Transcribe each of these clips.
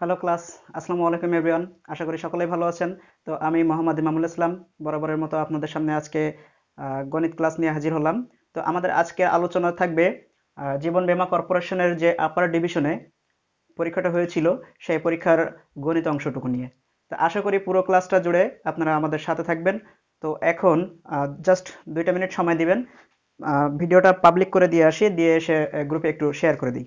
hello class আসসালামু আলাইকুম everyone আশা করি সকলেই ভালো আছেন তো আমি মোহাম্মদ ইমামুল ইসলাম বরাবরের মতো আপনাদের সামনে আজকে গণিত ক্লাস নিয়ে হাজির হলাম তো আমাদের আজকে আলোচনা থাকবে জীবন বীমা কর্পোরেশনের যে আপার ডিভিশনে পরীক্ষাটা হয়েছিল সেই পরীক্ষার গণিত অংশটুকু নিয়ে তো আশা করি পুরো ক্লাসটা জুড়ে আপনারা আমাদের সাথে থাকবেন তো এখন জাস্ট দুইটা মিনিট সময় দিবেন ভিডিওটা পাবলিক করে দিয়ে আসি দিয়ে সে গ্রুপে একটু শেয়ার করে দিই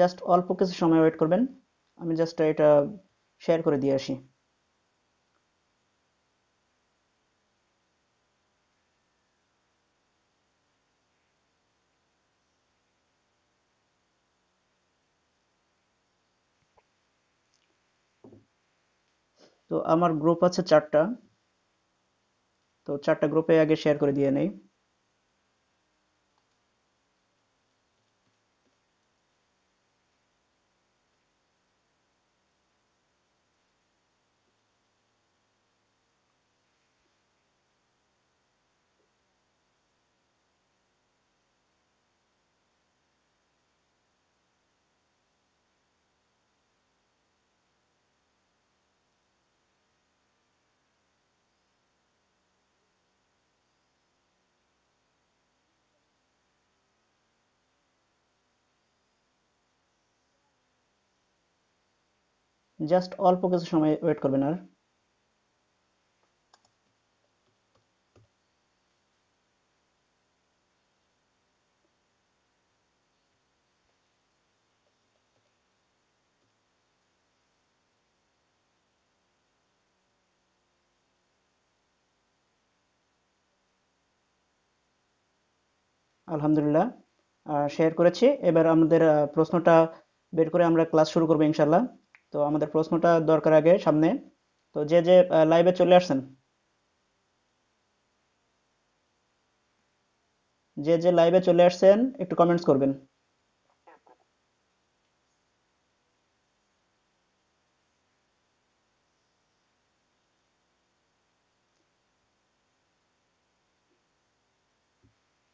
জাস্ট অল্প কিছু সময় ওয়েট করবেন আমি জাস্ট এটা শেয়ার করে দিয়ে আসি তো আমার গ্রুপ আছে চারটা তো চারটা গ্রুপে আগে শেয়ার করে দিয়ে নেই জাস্ট অল্প কিছু সময় ওয়েট করবেন আর আলহামদুলিল্লাহ শেয়ার করেছি এবার আমাদের প্রশ্নটা বের করে আমরা ক্লাস শুরু করবো ইনশাল্লাহ তো আমাদের প্রশ্নটা দরকার আগে সামনে তো যে যে লাইভে চলে আসছেন যে যে লাইভে চলে আসছেন একটু কমেন্টস করবেন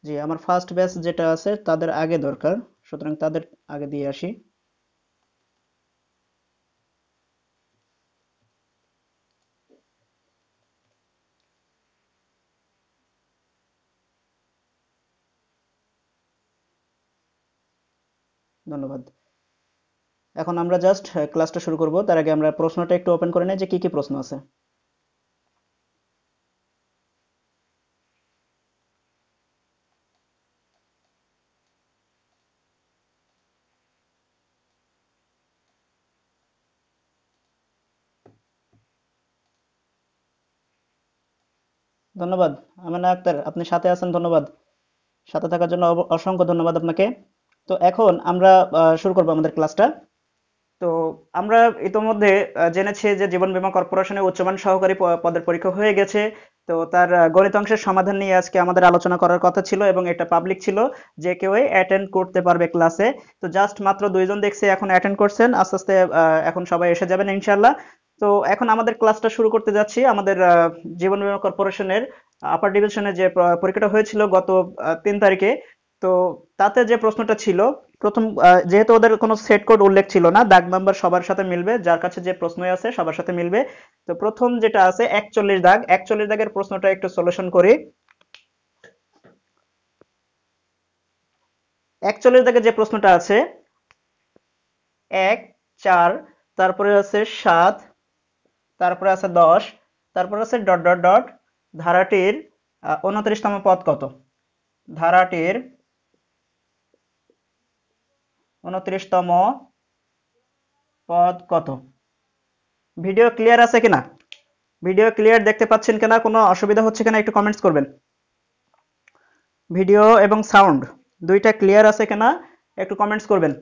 জি আমার ফার্স্ট ব্যাচ যেটা আছে তাদের আগে দরকার সুতরাং তাদের আগে দিয়ে আসি ধন্যবাদ এখন আমরা জাস্ট ক্লাসটা শুরু করব তার আগে আমরা প্রশ্নটা একটু ওপেন করে নেই যে কি কি প্রশ্ন আছে ধন্যবাদ আমিনা আক্তার আপনি সাথে আছেন ধন্যবাদ সাথে থাকার জন্য অসংখ্য ধন্যবাদ আপনাকে তো এখন আমরা শুরু করবো আমাদের ক্লাসটা তো আমরা ইতোমধ্যে জেনেছি যে জীবন বীমা কর্পোরেশনে উচ্চমান সহকারী পদের পরীক্ষা হয়ে গেছে তো তার গণিত অংশের সমাধান নিয়ে আজকে আমাদের আলোচনা করার কথা ছিল এবং এটা পাবলিক ছিল যে কেউ অ্যাটেন্ড করতে পারবে ক্লাসে তো জাস্ট মাত্র দুইজন দেখছি এখন অ্যাটেন্ড করছেন আস্তে আস্তে এখন সবাই এসে যাবেন ইনশাল্লাহ তো এখন আমাদের ক্লাসটা শুরু করতে যাচ্ছি আমাদের জীবন বীমা কর্পোরেশনের আপার ডিভিশনে যে পরীক্ষাটা হয়েছিল গত তিন তারিখে তো তাতে যে প্রশ্নটা ছিল প্রথম যেহেতু ওদের কোনো সেট কোড উল্লেখ ছিল না দাগ নাম্বার সবার সাথে মিলবে যার কাছে যে প্রশ্নই আছে সবার সাথে মিলবে তো প্রথম যেটা আছে একচল্লিশ দাগ একচল্লিশ দাগের প্রশ্নটা একটু সলিউশন করি একচল্লিশ দাগের যে প্রশ্নটা আছে এক চার তারপরে আছে সাত তারপরে আছে দশ তারপরে আছে ডট ডট ডট ধারাটির উনত্রিশতম পদ কত ধারাটির উনত্রিশতম পদ কত ভিডিও ক্লিয়ার আছে কিনা ভিডিও ক্লিয়ার দেখতে পাচ্ছেন কিনা কোনো অসুবিধা হচ্ছে কিনা একটু কমেন্টস করবেন ভিডিও এবং সাউন্ড দুইটা ক্লিয়ার আছে কিনা একটু কমেন্টস করবেন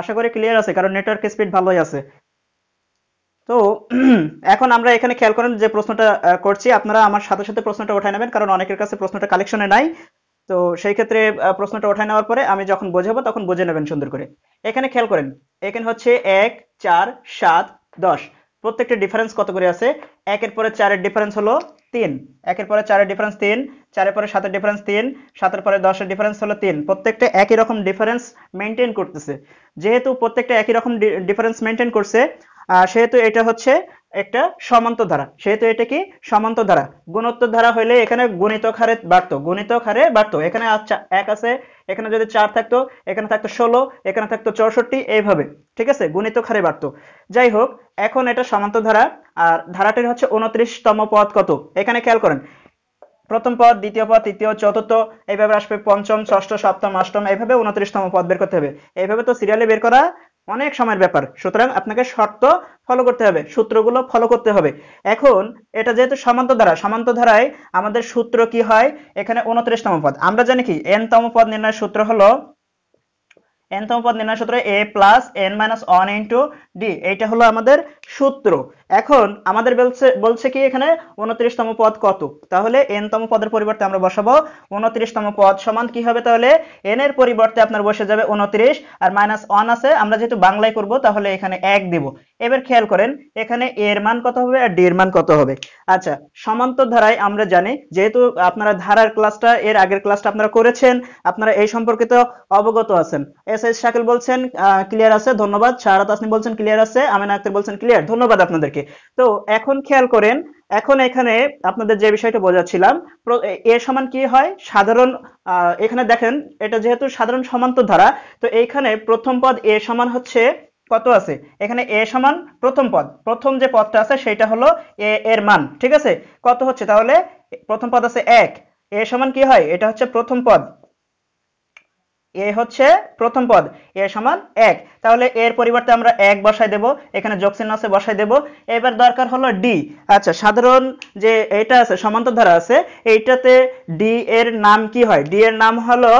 আশা করি ক্লিয়ার আছে কারণ নেটওয়ার্ক স্পিড ভালোই আছে তো এখন আমরা এখানে খেয়াল করেন যে প্রশ্নটা করছি আপনারা আমার সাথে সাথে প্রশ্নটা উঠায় নেবেন কারণ অনেকের কাছে প্রশ্নটা কালেকশনে নাই তো সেই ক্ষেত্রে প্রশ্নটা ওঠায় নেওয়ার পরে আমি যখন বোঝাবো তখন বুঝে নেবেন সুন্দর করে এখানে খেয়াল করেন এখানে হচ্ছে এক চার সাত দশ প্রত্যেকটা ডিফারেন্স কত করে আছে একের পরে চারের ডিফারেন্স হলো তিন একের পরে চারের ডিফারেন্স তিন চারের পরে সাতের ডিফারেন্স তিন সাতের পরে দশের ডিফারেন্স হলো তিন প্রত্যেকটা একই রকম ডিফারেন্স মেনটেন করতেছে যেহেতু প্রত্যেকটা একই রকম ডিফারেন্স মেনটেন করছে সেহেতু এটা হচ্ছে একটা সমান্ত ধারা সেহেতু এটা কি সমান্ত ধারা গুণোত্তর ধারা হইলে এখানে গণিতক হারে বাড়তো গণিতক হারে বাড়তো এখানে আচ্ছা, এক আছে এখানে যদি চার থাকতো এখানে থাকতো ষোলো এখানে থাকতো চৌষট্টি এইভাবে ঠিক আছে গণিতক হারে বাড়তো যাই হোক এখন এটা সমান্ত ধারা আর ধারাটির হচ্ছে উনত্রিশতম পদ কত এখানে খেয়াল করেন প্রথম পদ দ্বিতীয় পদ তৃতীয় চতুর্থ এইভাবে আসবে পঞ্চম ষষ্ঠ সপ্তম অষ্টম এইভাবে উনত্রিশতম পদ বের করতে হবে এইভাবে তো সিরিয়ালে বের করা অনেক সময়ের ব্যাপার সুতরাং আপনাকে শর্ত ফলো করতে হবে সূত্রগুলো ফলো করতে হবে এখন এটা যেহেতু সমান্ত ধারা সমান্ত ধারায় আমাদের সূত্র কি হয় এখানে উনত্রিশতম পদ আমরা জানি কি এনতম পদ নির্ণয়ের সূত্র হলো এনতম পদ নির্ণয় সূত্র A plus N minus one into D এইটা হলো আমাদের সূত্র এখন আমাদের বলছে বলছে কি এখানে উনত্রিশতম পদ কত তাহলে এন তম পদের পরিবর্তে আমরা বসাবো উনত্রিশতম পদ সমান কি হবে তাহলে এন এর পরিবর্তে আপনার বসে যাবে উনত্রিশ আর মাইনাস ওয়ান আছে আমরা যেহেতু বাংলায় করব তাহলে এখানে এক দিব এবার খেয়াল করেন এখানে এর মান কত হবে আর ডি এর মান কত হবে আচ্ছা সমান্তর ধারায় আমরা জানি যেহেতু আপনারা ধারার ক্লাসটা এর আগের ক্লাসটা আপনারা করেছেন আপনারা এই সম্পর্কিত অবগত আছেন এস এস শাকিল বলছেন ক্লিয়ার আছে ধন্যবাদ শাহরাত আসনি বলছেন ক্লিয়ার আছে আমিনা আক্তার বলছেন ক্লিয়ার ধন্যবাদ আপনাদের আপনাদেরকে তো এখন খেয়াল করেন এখন এখানে আপনাদের যে বিষয়টা বোঝাচ্ছিলাম এ সমান কি হয় সাধারণ এখানে দেখেন এটা যেহেতু সাধারণ সমান্তর ধারা তো এইখানে প্রথম পদ এ সমান হচ্ছে কত আছে এখানে এ সমান প্রথম পদ প্রথম যে পদটা আছে সেটা হলো এ এর মান ঠিক আছে কত হচ্ছে তাহলে প্রথম পদ আছে এক এ সমান কি হয় এটা হচ্ছে প্রথম পদ এ হচ্ছে প্রথম পদ এ সমান এক তাহলে এর পরিবর্তে আমরা এক বসায় দেব এখানে যোগচিহ্ন আছে বসায় দেব এবার দরকার হলো ডি আচ্ছা সাধারণ যে এটা আছে সমান্তর ধারা আছে এইটাতে ডি এর নাম কি হয় ডি এর নাম হলো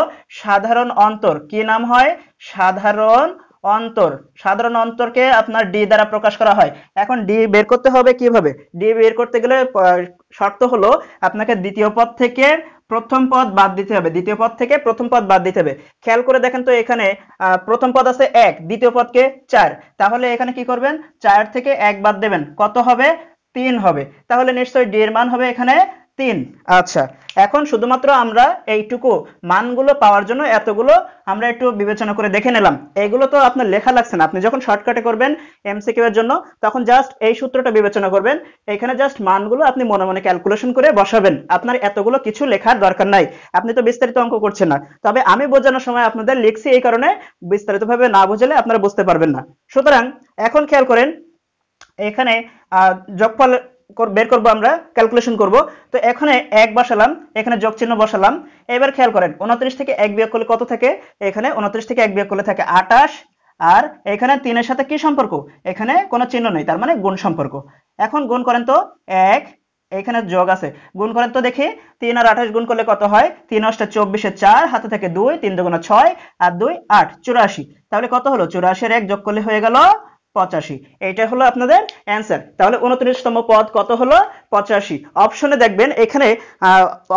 সাধারণ অন্তর কি নাম হয় সাধারণ অন্তর সাধারণ অন্তরকে আপনার ডি দ্বারা প্রকাশ করা হয় এখন ডি বের করতে হবে কিভাবে ডি বের করতে গেলে শর্ত হলো আপনাকে দ্বিতীয় পদ থেকে প্রথম পদ বাদ দিতে হবে দ্বিতীয় পদ থেকে প্রথম পদ বাদ দিতে হবে খেয়াল করে দেখেন তো এখানে প্রথম পদ আছে এক দ্বিতীয় পদকে চার তাহলে এখানে কি করবেন চার থেকে এক বাদ দেবেন কত হবে তিন হবে তাহলে নিশ্চয়ই ডি এর মান হবে এখানে তিন আচ্ছা এখন শুধুমাত্র আমরা এইটুকু মানগুলো পাওয়ার জন্য এতগুলো আমরা একটু বিবেচনা করে দেখে নিলাম এগুলো তো আপনার লেখা লাগছে না আপনি যখন শর্টকাটে করবেন এমসিকিউ এর জন্য তখন জাস্ট এই সূত্রটা বিবেচনা করবেন এখানে জাস্ট মানগুলো আপনি মনে মনে ক্যালকুলেশন করে বসাবেন আপনার এতগুলো কিছু লেখার দরকার নাই আপনি তো বিস্তারিত অঙ্ক করছেন না তবে আমি বোঝানোর সময় আপনাদের লিখছি এই কারণে বিস্তারিতভাবে না বোঝালে আপনারা বুঝতে পারবেন না সুতরাং এখন খেয়াল করেন এখানে আহ যোগফল বের করব আমরা ক্যালকুলেশন করব তো এখানে এক বসালাম এখানে যোগ চিহ্ন বসালাম এবার খেয়াল করেন উনত্রিশ থেকে এক বিয়োগ করলে কত থাকে এখানে উনত্রিশ থেকে এক বিয়োগ করলে থাকে আটাশ আর এখানে তিনের সাথে কি সম্পর্ক এখানে কোনো চিহ্ন নেই তার মানে গুণ সম্পর্ক এখন গুণ করেন তো এক এখানে যোগ আছে গুণ করেন তো দেখি তিন আর আঠাশ গুণ করলে কত হয় তিন অষ্টা চব্বিশে চার হাতে থেকে দুই তিন দুগুণা ছয় আর দুই আট চুরাশি তাহলে কত হলো চুরাশির এক যোগ করলে হয়ে গেল পঁচাশি এটা হলো আপনাদের অ্যান্সার তাহলে উনত্রিশতম পদ কত হলো পঁচাশি অপশনে দেখবেন এখানে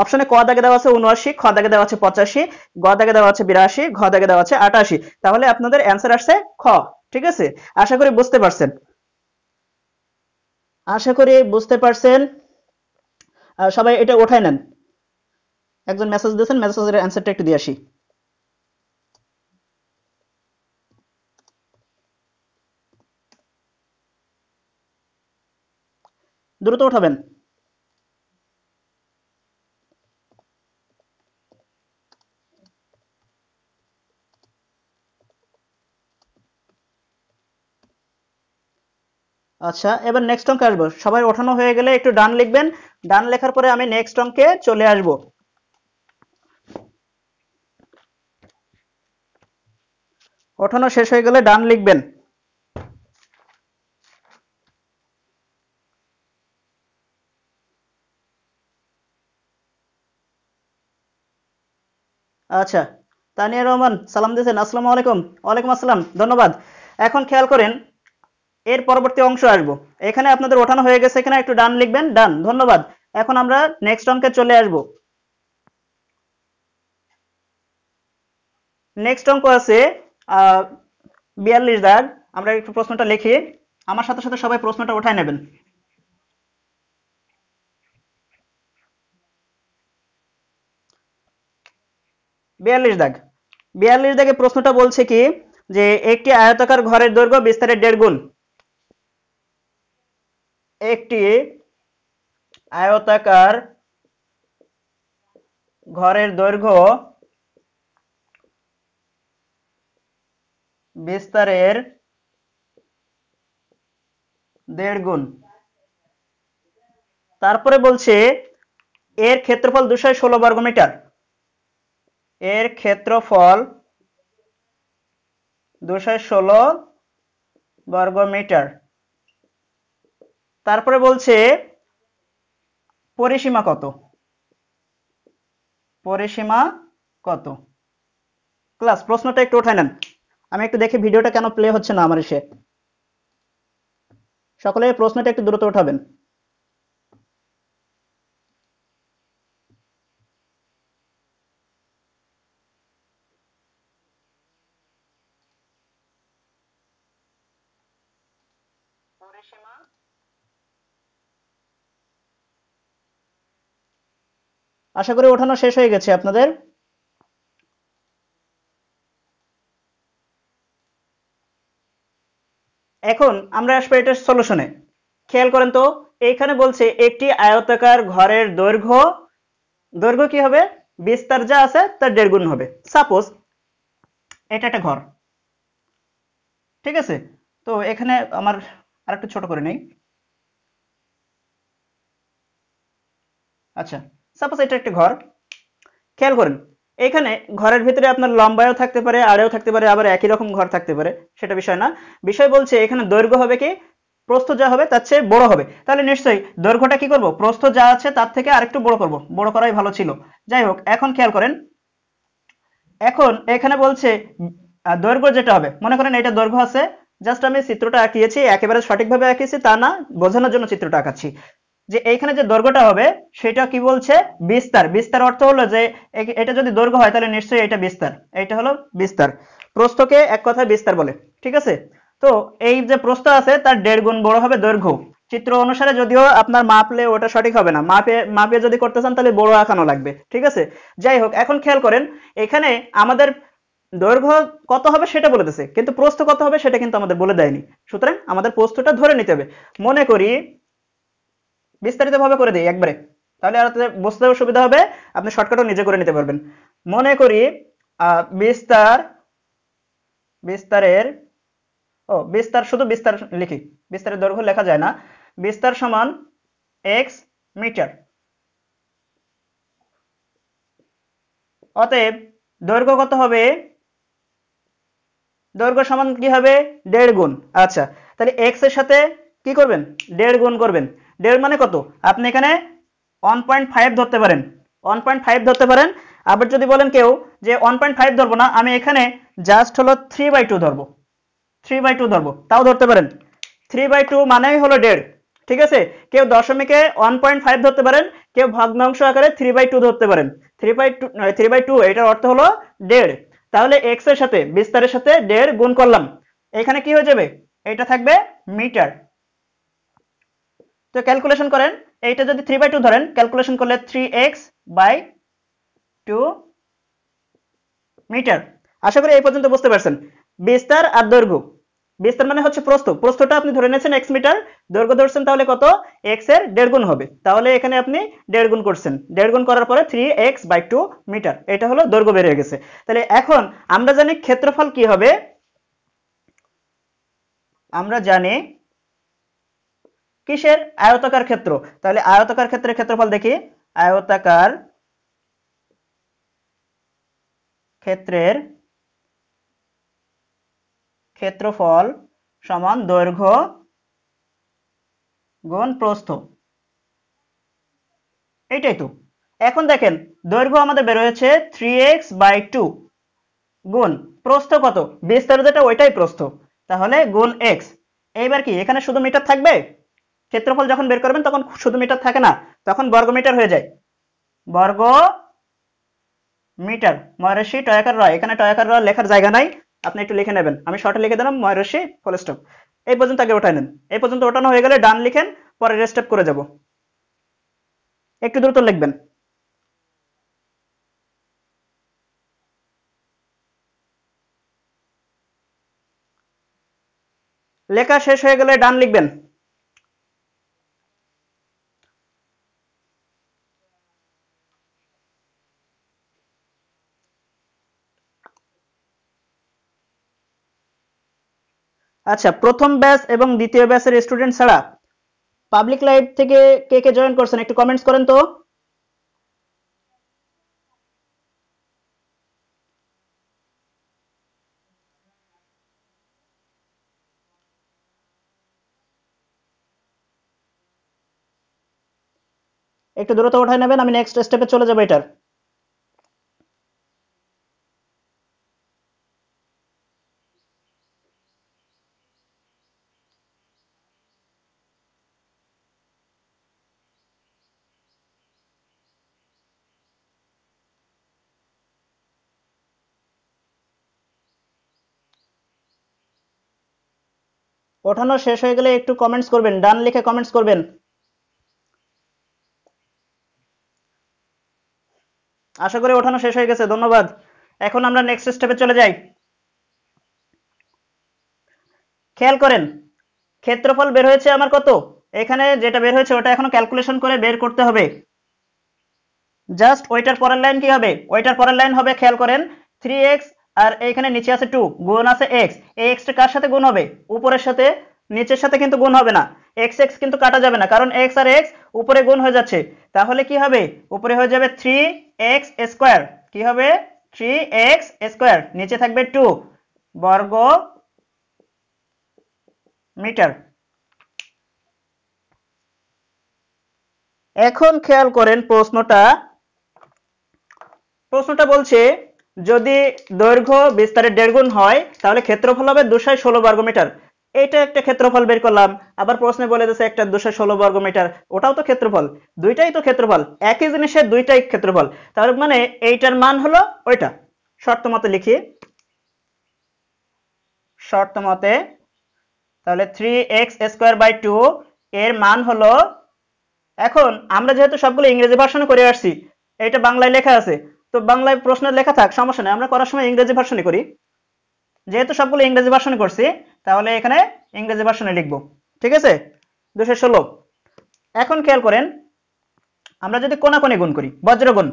অপশনে ক দাগে দেওয়া আছে উনআশি খ দাগে দেওয়া আছে পঁচাশি গ দাগে দেওয়া আছে বিরাশি ঘ দাগে দেওয়া আছে আটাশি তাহলে আপনাদের অ্যান্সার আসছে খ ঠিক আছে আশা করি বুঝতে পারছেন আশা করি বুঝতে পারছেন সবাই এটা ওঠায় নেন একজন মেসেজ দিয়েছেন মেসেজের অ্যান্সারটা একটু দিয়ে আসি দ্রুত উঠাবেন আচ্ছা এবার নেক্সট অঙ্কে আসবো সবাই ওঠানো হয়ে গেলে একটু ডান লিখবেন ডান লেখার পরে আমি নেক্সট অঙ্কে চলে আসবো ওঠানো শেষ হয়ে গেলে ডান লিখবেন আচ্ছা তানিয়া রহমান সালাম দিয়েছেন আসসালামু আলাইকুম ওয়ালাইকুম আসসালাম ধন্যবাদ এখন খেয়াল করেন এর পরবর্তী অংশ আসবো এখানে আপনাদের ওঠানো হয়ে গেছে এখানে একটু ডান লিখবেন ডান ধন্যবাদ এখন আমরা নেক্সট অঙ্কে চলে আসব নেক্সট অঙ্ক আছে বিয়াল্লিশ দাগ আমরা একটু প্রশ্নটা লিখি আমার সাথে সাথে সবাই প্রশ্নটা উঠাই নেবেন বিয়াল্লিশ দাগ বিয়াল্লিশ দাগে প্রশ্নটা বলছে কি যে একটি আয়তাকার ঘরের দৈর্ঘ্য বিস্তারের দেড় গুণ একটি আয়তাকার ঘরের দৈর্ঘ্য বিস্তারের দেড় গুণ তারপরে বলছে এর ক্ষেত্রফল দুশো ষোলো বর্গমিটার এর ক্ষেত্রফল দুশো ষোলো বর্গ মিটার তারপরে বলছে পরিসীমা কত পরিসীমা কত ক্লাস প্রশ্নটা একটু উঠায় নেন আমি একটু দেখি ভিডিওটা কেন প্লে হচ্ছে না আমার এসে সকলে প্রশ্নটা একটু দ্রুত উঠাবেন আশা করি ওঠানো শেষ হয়ে গেছে আপনাদের এখন আমরা আসবো এটার সলিউশনে খেয়াল করেন তো এইখানে বলছে একটি আয়তাকার ঘরের দৈর্ঘ্য দৈর্ঘ্য কি হবে বিস্তার যা আছে তার দেড় গুণ হবে সাপোজ এটা একটা ঘর ঠিক আছে তো এখানে আমার আর একটু ছোট করে নেই আচ্ছা সাপোজ এটা একটা ঘর খেয়াল করেন এখানে ঘরের ভিতরে আপনার লম্বায়ও থাকতে পারে আড়েও থাকতে পারে আবার একই রকম ঘর থাকতে পারে সেটা বিষয় না বিষয় বলছে এখানে দৈর্ঘ্য হবে কি প্রস্থ যা হবে তার চেয়ে বড় হবে তাহলে নিশ্চয়ই দৈর্ঘ্যটা কি করব প্রস্থ যা আছে তার থেকে আরেকটু বড় করব বড় করাই ভালো ছিল যাই হোক এখন খেয়াল করেন এখন এখানে বলছে দৈর্ঘ্য যেটা হবে মনে করেন এটা দৈর্ঘ্য আছে জাস্ট আমি চিত্রটা আঁকিয়েছি একেবারে সঠিকভাবে আঁকিয়েছি তা না বোঝানোর জন্য চিত্রটা আঁকাচ্ছি যে এইখানে যে দৈর্ঘ্যটা হবে সেটা কি বলছে বিস্তার বিস্তার অর্থ হলো যে এটা যদি দৈর্ঘ্য হয় তাহলে নিশ্চয়ই এটা বিস্তার এটা হলো বিস্তার প্রস্থকে এক কথায় বিস্তার বলে ঠিক আছে তো এই যে প্রস্থ আছে তার দেড় গুণ বড় হবে দৈর্ঘ্য চিত্র অনুসারে যদিও আপনার মাপলে ওটা সঠিক হবে না মাপে মাপে যদি করতে চান তাহলে বড় আঁকানো লাগবে ঠিক আছে যাই হোক এখন খেয়াল করেন এখানে আমাদের দৈর্ঘ্য কত হবে সেটা বলে দিছে কিন্তু প্রস্থ কত হবে সেটা কিন্তু আমাদের বলে দেয়নি সুতরাং আমাদের প্রস্থটা ধরে নিতে হবে মনে করি বিস্তারিত ভাবে করে দিই একবারে তাহলে আর বুঝতেও সুবিধা হবে আপনি শর্টকাটও নিজে করে নিতে পারবেন মনে করি বিস্তার বিস্তারের ও বিস্তার শুধু বিস্তার লিখি বিস্তারের দৈর্ঘ্য লেখা যায় না বিস্তার সমান এক্স মিটার অতএব দৈর্ঘ্য কত হবে দৈর্ঘ্য সমান কি হবে দেড় গুণ আচ্ছা তাহলে এক্স এর সাথে কি করবেন দেড় গুণ করবেন দেড় মানে কত আপনি এখানে ওয়ান পয়েন্ট ফাইভ ধরতে পারেন ওয়ান পয়েন্ট ফাইভ ধরতে পারেন আবার যদি বলেন কেউ যে ওয়ান পয়েন্ট ফাইভ ধরবো না আমি এখানে জাস্ট হলো থ্রি বাই টু ধরবো থ্রি বাই টু ধরবো তাও ধরতে পারেন থ্রি বাই টু মানেই হলো দেড় ঠিক আছে কেউ দশমিকে ওয়ান পয়েন্ট ফাইভ ধরতে পারেন কেউ ভগ্নাংশ আকারে থ্রি বাই টু ধরতে পারেন three by two three by two এটার অর্থ হলো দেড় তাহলে এক্স এর সাথে বিস্তারের সাথে দেড় গুণ করলাম এখানে কি হয়ে যাবে এটা থাকবে মিটার তো ক্যালকুলেশন করেন এইটা যদি থ্রি বাই টু ধরেন ক্যালকুলেশন করলে three X by two metre আশা করি এই পর্যন্ত বুঝতে পারছেন বিস্তার আর দৈর্ঘ্য বিস্তার মানে হচ্ছে প্রস্থ প্রস্থটা আপনি ধরে নিয়েছেন এক্স মিটার দৈর্ঘ্য ধরছেন তাহলে কত এক্স এর দেড় গুণ হবে তাহলে এখানে আপনি দেড় গুণ করছেন দেড় গুণ করার পরে three X by two metre এটা হলো দৈর্ঘ্য বেড়ে গেছে তাহলে এখন আমরা জানি ক্ষেত্রফল কি হবে আমরা জানি কিসের আয়তাকার ক্ষেত্র তাহলে আয়তাকার ক্ষেত্রের ক্ষেত্রফল দেখি আয়তাকার ক্ষেত্রের ক্ষেত্রফল সমান দৈর্ঘ্য গুণ প্রস্থ এইটাই তো এখন দেখেন দৈর্ঘ্য আমাদের বের হয়েছে থ্রি এক্স বাই টু গুণ প্রস্থ কত বিস্তারিতটা ওইটাই প্রস্থ তাহলে গুণ এক্স এইবার কি এখানে শুধু মিটার থাকবে ক্ষেত্রফল যখন বের করবেন তখন শুধু মিটার থাকে না তখন বর্গ মিটার হয়ে যায় বর্গ মিটার ময়রশি টয়াকার র এখানে টয়াকার র লেখার জায়গা নাই আপনি একটু লিখে নেবেন আমি শর্টে লিখে দিলাম ফুল স্টপ এই পর্যন্ত আগে ওঠাই নেন এই পর্যন্ত ওঠানো হয়ে গেলে ডান লিখেন পরে রেস্টেপ করে যাব একটু দ্রুত লিখবেন লেখা শেষ হয়ে গেলে ডান লিখবেন আচ্ছা প্রথম ব্যাচ এবং দ্বিতীয় ব্যাচের স্টুডেন্ট ছাড়া পাবলিক লাইফ থেকে কে কে জয়েন করছেন একটু কমেন্টস করেন তো একটু দূরত্ব উঠায় নেবেন আমি নেক্সট স্টেপে চলে যাবো এটার ওঠানো শেষ হয়ে গেলে একটু কমেন্টস করবেন ডান লিখে কমেন্টস করবেন আশা করি ওঠানো শেষ হয়ে গেছে ধন্যবাদ এখন আমরা নেক্সট স্টেপে চলে যাই খেয়াল করেন ক্ষেত্রফল বের হয়েছে আমার কত এখানে যেটা বের হয়েছে ওটা এখন ক্যালকুলেশন করে বের করতে হবে জাস্ট ওইটার পরের লাইন কি হবে ওইটার পরের লাইন হবে খেয়াল করেন থ্রি এক্স আর এখানে নিচে আছে টু গুণ আছে এক্স এই এক্সটা কার সাথে গুণ হবে উপরের সাথে নিচের সাথে কিন্তু গুণ হবে না এক্স এক্স কিন্তু কাটা যাবে না কারণ এক্স আর এক্স উপরে গুণ হয়ে যাচ্ছে তাহলে কি হবে উপরে হয়ে যাবে থ্রি এক্স স্কোয়ার কি হবে থ্রি এক্স স্কোয়ার নিচে থাকবে টু বর্গ মিটার এখন খেয়াল করেন প্রশ্নটা প্রশ্নটা বলছে যদি দৈর্ঘ্য বিস্তারে দেড় গুণ হয় তাহলে ক্ষেত্রফল হবে দুশায় ষোলো বর্গ মিটার এইটা একটা ক্ষেত্রফল বের করলাম আবার প্রশ্নে বলে দিয়েছে একটা দুশো ষোলো বর্গ মিটার ওটাও তো ক্ষেত্রফল দুইটাই তো ক্ষেত্রফল একই জিনিসের দুইটাই ক্ষেত্রফল তার মানে এইটার মান হলো ওইটা শর্ত মতে লিখি শর্ত মতে তাহলে three X square by two এর মান হলো এখন আমরা যেহেতু সবগুলো ইংরেজি ভাষণ করে আসছি এটা বাংলায় লেখা আছে তো বাংলায় প্রশ্ন লেখা থাক সমস্যা নেই আমরা করার সময় ইংরেজি ভার্সনে করি যেহেতু সবগুলো ইংরেজি ভার্সনে করছি তাহলে এখানে ইংরেজি ভার্সনে লিখব ঠিক আছে দুশো ষোলো এখন খেয়াল করেন আমরা যদি কোনা কোনে গুণ করি বজ্র গুণ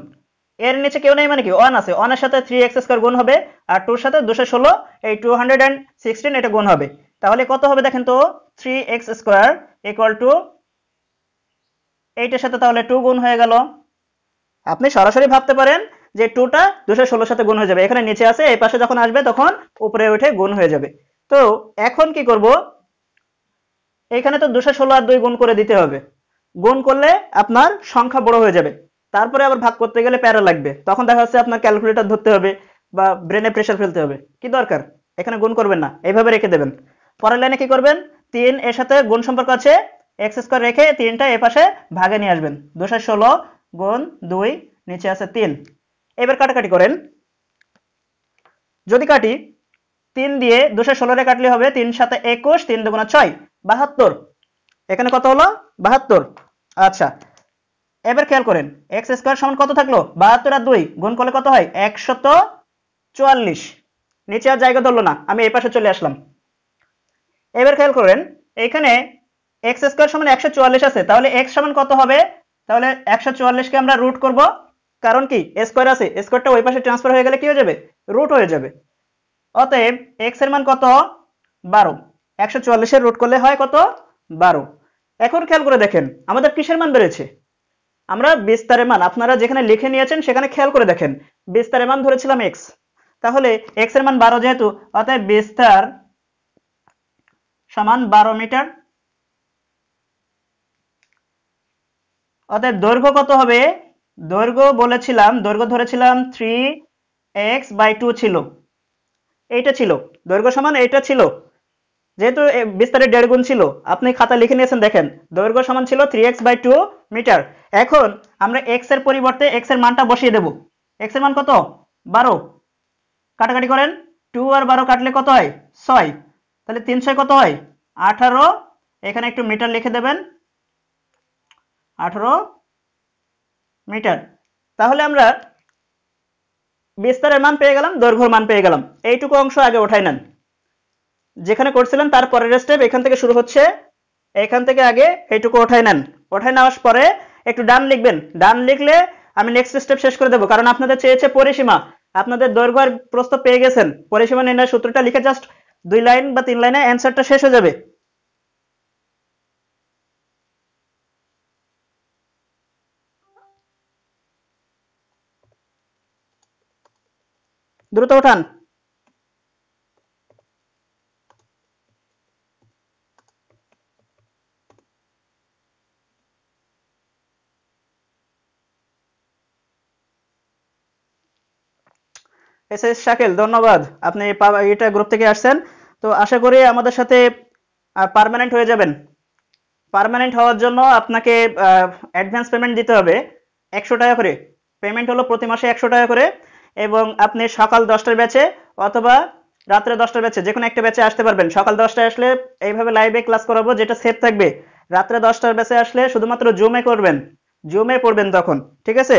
এর নিচে কেউ নেই মানে কি ওয়ান আছে ওয়ানের সাথে থ্রি এক্স স্কোয়ার গুণ হবে আর টুর সাথে দুশো ষোলো এই টু হান্ড্রেড অ্যান্ড সিক্সটিন এটা গুণ হবে তাহলে কত হবে দেখেন তো three X square equal to এইটার সাথে তাহলে টু গুণ হয়ে গেল আপনি সরাসরি ভাবতে পারেন যে টুটা দুশো ষোলোর সাথে গুণ হয়ে যাবে এখানে নিচে আছে এই পাশে যখন আসবে তখন উপরে উঠে গুণ হয়ে যাবে তো এখন কি করব এখানে তো দুশো ষোলো আর দুই গুণ করে দিতে হবে গুণ করলে আপনার সংখ্যা বড় হয়ে যাবে তারপরে আবার ভাগ করতে গেলে প্যারা লাগবে তখন দেখা যাচ্ছে আপনার ক্যালকুলেটার ধরতে হবে বা ব্রেনে প্রেশার ফেলতে হবে কি দরকার এখানে গুণ করবেন না এইভাবে রেখে দেবেন পরের লাইনে কি করবেন তিন এর সাথে গুণ সম্পর্ক আছে এক্স স্কোয়ার রেখে তিনটা এ পাশে ভাগে নিয়ে আসবেন দুশো ষোলো গুণ দুই নিচে আছে তিন এবার কাটাকাটি করেন যদি কাটি তিন দিয়ে দুশো ষোলোরে কাটলে হবে তিন সাথে একুশ তিন দুগুণা ছয় বাহাত্তর এখানে কত হলো বাহাত্তর আচ্ছা এবার খেয়াল করেন এক্স স্কোয়ার সমান কত থাকলো বাহাত্তর আর দুই গুণ করলে কত হয় একশত চুয়াল্লিশ নিচে আর জায়গা ধরলো না আমি এই পাশে চলে আসলাম এবার খেয়াল করেন এখানে এক্স স্কোয়ার সমান একশো চুয়াল্লিশ আছে তাহলে এক্স সমান কত হবে তাহলে একশো চুয়াল্লিশকে আমরা রুট করবো কারণ কি স্কোয়ার আছে স্কোয়ারটা ওই পাশে ট্রান্সফার হয়ে গেলে কি হয়ে যাবে রুট হয়ে যাবে অতএব এক্স এর মান কত বারো একশো চুয়াল্লিশের রুট করলে হয় কত বারো এখন খেয়াল করে দেখেন আমাদের কিসের মান বেড়েছে আমরা বিস্তারের মান আপনারা যেখানে লিখে নিয়েছেন সেখানে খেয়াল করে দেখেন বিস্তারের মান ধরেছিলাম এক্স তাহলে এক্স এর মান বারো যেহেতু অতএব বিস্তার সমান বারো মিটার অতএব দৈর্ঘ্য কত হবে দৈর্ঘ্য বলেছিলাম দৈর্ঘ্য ধরেছিলাম থ্রি এক্স বাই টু ছিল এইটা ছিল দৈর্ঘ্য সমান এইটা ছিল যেহেতু বিস্তারে দেড় গুণ ছিল আপনি খাতা লিখে নিয়েছেন দেখেন দৈর্ঘ্য সমান ছিল three X by two metre এখন আমরা এক্স এর পরিবর্তে এক্স এর মানটা বসিয়ে দেব এক্স এর মান কত বারো কাটাকাটি করেন টু আর বারো কাটলে কত হয় ছয় তাহলে তিনশো কত হয় আঠারো এখানে একটু মিটার লিখে দেবেন আঠারো মিটার তাহলে আমরা বিস্তারের মান পেয়ে গেলাম দৈর্ঘ্যর মান পেয়ে গেলাম এইটুকু অংশ আগে ওঠাই নেন যেখানে করছিলেন তার পরের স্টেপ এখান থেকে শুরু হচ্ছে এখান থেকে আগে এইটুকু ওঠাই নেন ওঠাই নেওয়ার পরে একটু ডান লিখবেন ডান লিখলে আমি নেক্সট স্টেপ শেষ করে দেবো কারণ আপনাদের চেয়েছে পরিসীমা আপনাদের দৈর্ঘ্য আর প্রস্তাব পেয়ে গেছেন পরিসীমা নির্ণয় সূত্রটা লিখে জাস্ট দুই লাইন বা তিন লাইনে অ্যান্সারটা শেষ হয়ে যাবে দ্রুত ওঠান এস এস শাকিল ধন্যবাদ আপনি এটা গ্রুপ থেকে আসছেন তো আশা করি আমাদের সাথে পারমানেন্ট হয়ে যাবেন পারমানেন্ট হওয়ার জন্য আপনাকে অ্যাডভান্স পেমেন্ট দিতে হবে একশো টাকা করে পেমেন্ট হলো প্রতি মাসে একশো টাকা করে এবং আপনি সকাল দশটার ব্যাচে অথবা রাত্রে দশটার ব্যাচে যে কোনো একটা ব্যাচে আসতে পারবেন সকাল দশটায় আসলে এইভাবে লাইভে ক্লাস করাবো যেটা সেফ থাকবে রাত্রে দশটার ব্যাচে আসলে শুধুমাত্র জুমে করবেন জুমে পড়বেন তখন ঠিক আছে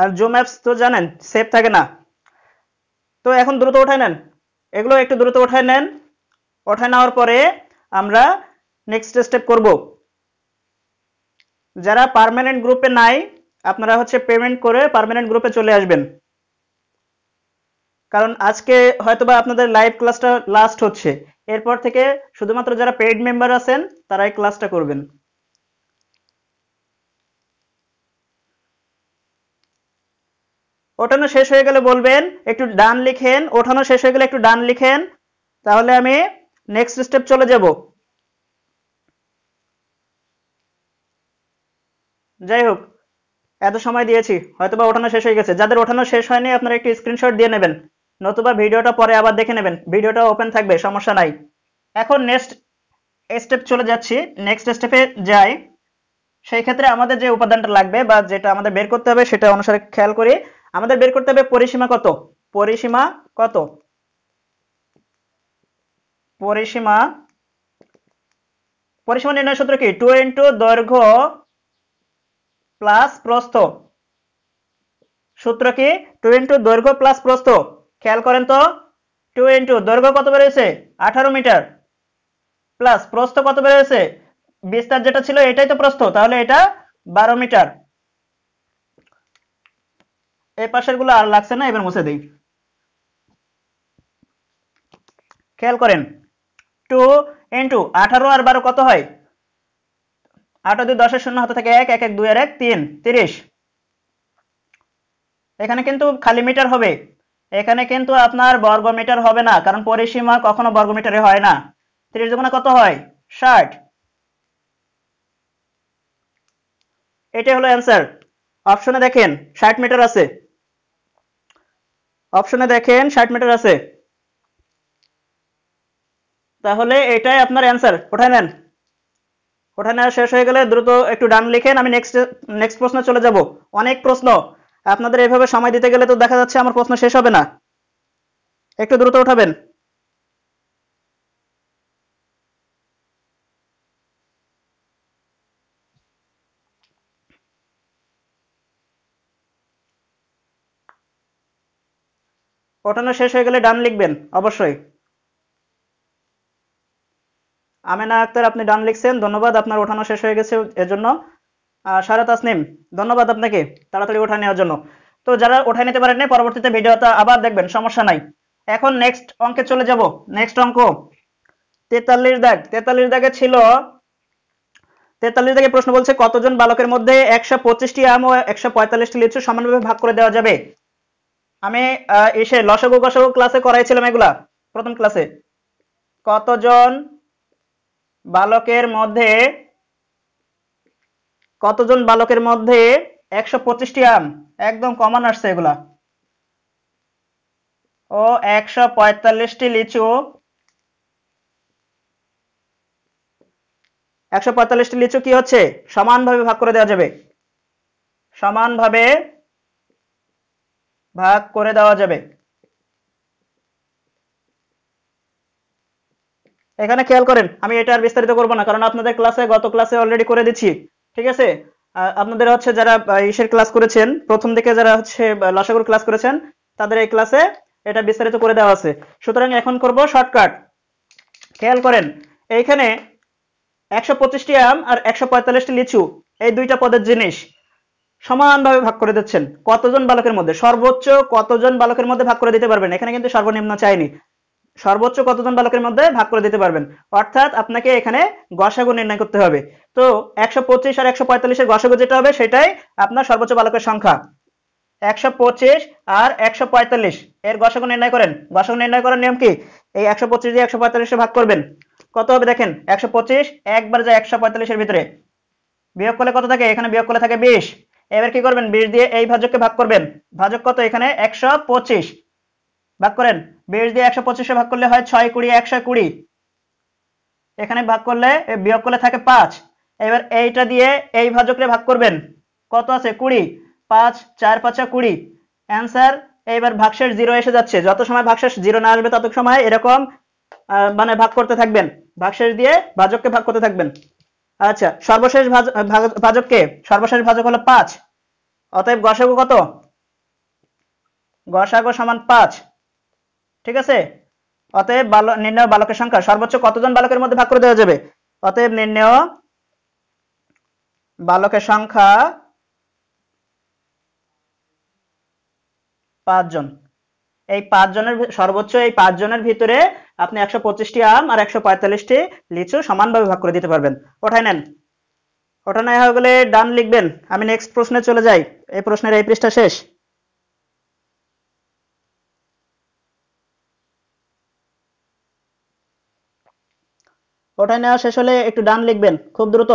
আর জুম অ্যাপস তো জানেন সেফ থাকে না তো এখন দ্রুত উঠায় নেন এগুলো একটু দ্রুত উঠায় নেন ওঠায় নেওয়ার পরে আমরা নেক্সট স্টেপ করবো যারা পার্মানেন্ট গ্রুপে নাই আপনারা হচ্ছে পেমেন্ট করে পার্মানেন্ট গ্রুপে চলে আসবেন কারণ আজকে হয়তোবা আপনাদের লাইভ ক্লাসটা লাস্ট হচ্ছে এরপর থেকে শুধুমাত্র যারা পেইড মেম্বার আছেন তারাই ক্লাসটা করবেন ওঠানো শেষ হয়ে গেলে বলবেন একটু ডান লিখেন ওঠানো শেষ হয়ে গেলে একটু ডান লিখেন তাহলে আমি নেক্সট স্টেপ চলে যাব যাই হোক এত সময় দিয়েছি হয়তোবা ওঠানো শেষ হয়ে গেছে যাদের ওঠানো শেষ হয়নি আপনারা একটি স্ক্রিনশট দিয়ে নেবেন নতুবা ভিডিওটা পরে আবার দেখে নেবেন ভিডিওটা ওপেন থাকবে সমস্যা নাই এখন নেক্সট স্টেপ চলে যাচ্ছি নেক্সট স্টেপে যাই সেই ক্ষেত্রে আমাদের যে উপাদানটা লাগবে বা যেটা আমাদের বের করতে হবে সেটা অনুসারে খেয়াল করি আমাদের বের করতে হবে পরিসীমা কত পরিসীমা কত পরিসীমা পরিসীমা নির্ণয় সূত্র কি টু ইন্টু দৈর্ঘ্য প্লাস প্রস্থ সূত্র কি টু ইন্টু দৈর্ঘ্য প্লাস প্রস্থ খেয়াল করেন তো টু ইন্টু দৈর্ঘ্য কত বেরিয়েছে আঠারো মিটার প্লাস প্রস্থ কত বেরিয়েছে বিস্তার যেটা ছিল এটাই তো প্রস্থ তাহলে এটা বারো মিটার এই পাশের গুলো আর লাগছে না এবার মুছে দিই খেয়াল করেন টু ইন্টু আঠারো আর বারো কত হয় আট দুই দশের শূন্য হাতে থাকে এক এক এক দুই আর এক তিন তিরিশ এখানে কিন্তু খালি মিটার হবে এখানে কিন্তু আপনার বর্গ মিটার হবে না কারণ পরিসীমা কখনো বর্গ মিটারে হয় না তিরিশ দুগুণে কত হয় ষাট এটাই হলো অ্যান্সার অপশনে দেখেন ষাট মিটার আছে অপশনে দেখেন ষাট মিটার আছে তাহলে এটাই আপনার অ্যান্সার কোথায় নেন ওঠা নেওয়া শেষ হয়ে গেলে দ্রুত একটু ডান লিখেন আমি নেক্সট নেক্সট প্রশ্ন চলে যাব অনেক প্রশ্ন আপনাদের এভাবে সময় দিতে গেলে তো দেখা যাচ্ছে আমার প্রশ্ন শেষ হবে না একটু দ্রুত উঠাবেন ওঠানো শেষ হয়ে গেলে ডান লিখবেন অবশ্যই আমেনা আক্তার আপনি ডান লিখছেন ধন্যবাদ আপনার ওঠানো শেষ হয়ে গেছে জন্য সারা তাসনিম ধন্যবাদ আপনাকে তাড়াতাড়ি ওঠা নেওয়ার জন্য তো যারা ওঠায় নিতে পারেননি পরবর্তীতে ভিডিওটা আবার দেখবেন সমস্যা নাই এখন নেক্সট অঙ্কে চলে যাব নেক্সট অঙ্ক তেতাল্লিশ দাগ তেতাল্লিশ দাগে ছিল তেতাল্লিশ দাগে প্রশ্ন বলছে কতজন বালকের মধ্যে একশো পঁচিশটি আম ও একশো পঁয়তাল্লিশটি লিচু সমানভাবে ভাগ করে দেওয়া যাবে আমি এসে লসগু গসগু ক্লাসে করাইছিলাম এগুলা প্রথম ক্লাসে কতজন বালকের মধ্যে কতজন বালকের মধ্যে একশো পঁচিশটি আম একদম কমন আসছে এগুলা ও একশো পঁয়তাল্লিশটি লিচু একশো পঁয়তাল্লিশটি লিচু কি হচ্ছে সমানভাবে ভাগ করে দেওয়া যাবে সমানভাবে ভাগ করে দেওয়া যাবে এখানে খেয়াল করেন আমি এটা আর বিস্তারিত করবো না কারণ আপনাদের ক্লাসে গত ক্লাসে অলরেডি করে দিচ্ছি ঠিক আছে আপনাদের হচ্ছে যারা ইসের ক্লাস করেছেন প্রথম দিকে যারা হচ্ছে লসাগুর ক্লাস করেছেন তাদের এই ক্লাসে এটা বিস্তারিত করে দেওয়া আছে সুতরাং এখন করব শর্টকাট খেয়াল করেন এইখানে একশো পঁচিশটি আম আর একশো পঁয়তাল্লিশটি লিচু এই দুইটা পদের জিনিস সমানভাবে ভাগ করে দিচ্ছেন কতজন বালকের মধ্যে সর্বোচ্চ কতজন বালকের মধ্যে ভাগ করে দিতে পারবেন এখানে কিন্তু সর্বনিম্ন চাইনি সর্বোচ্চ কতজন বালকের মধ্যে ভাগ করে দিতে পারবেন অর্থাৎ আপনাকে এখানে গসাগু নির্ণয় করতে হবে তো একশো পঁচিশ আর একশো পঁয়তাল্লিশের গসাগু যেটা হবে সেটাই আপনার সর্বোচ্চ বালকের সংখ্যা একশো পঁচিশ আর একশো পঁয়তাল্লিশ এর গসাগু নির্ণয় করেন গসাগু নির্ণয় করার নিয়ম কি এই একশো পঁচিশ দিয়ে একশো পঁয়তাল্লিশে ভাগ করবেন কত হবে দেখেন একশো পঁচিশ একবার যায় একশো পঁয়তাল্লিশের ভিতরে বিয়োগ করলে কত থাকে এখানে বিয়োগ করলে থাকে বিশ এবার কি করবেন বিশ দিয়ে এই ভাজককে ভাগ করবেন ভাজক কত এখানে একশো পঁচিশ ভাগ করেন বিশ দিয়ে একশো পঁচিশে ভাগ করলে হয় ছয় কুড়ি একশো কুড়ি এখানে ভাগ করলে বিয়োগ করলে থাকে পাঁচ এবার এইটা দিয়ে এই ভাজকরে ভাগ করবেন কত আছে কুড়ি পাঁচ চার পাঁচ কুড়ি অ্যান্সার এইবার ভাগশেষ জিরো এসে যাচ্ছে যত সময় ভাগশেষ জিরো না আসবে তত সময় এরকম মানে ভাগ করতে থাকবেন ভাগশেষ দিয়ে ভাজককে ভাগ করতে থাকবেন আচ্ছা সর্বশেষ ভাজককে সর্বশেষ ভাজক হলো পাঁচ অতএব গসাগু কত গসাগু সমান পাঁচ ঠিক আছে অতএব বালক নির্ণয় বালকের সংখ্যা সর্বোচ্চ কতজন বালকের মধ্যে ভাগ করে দেওয়া যাবে অতএব নির্ণয় বালকের সংখ্যা পাঁচজন এই পাঁচজনের সর্বোচ্চ এই পাঁচজনের ভিতরে আপনি একশো পঁচিশটি আম আর একশো পঁয়তাল্লিশটি লিচু সমানভাবে ভাগ করে দিতে পারবেন ওঠাই নেন ওঠানো হয়ে গেলে ডান লিখবেন আমি নেক্সট প্রশ্নে চলে যাই এই প্রশ্নের এই পৃষ্ঠা শেষ ওটা নেওয়া শেষ হলে একটু ডান লিখবেন খুব দ্রুত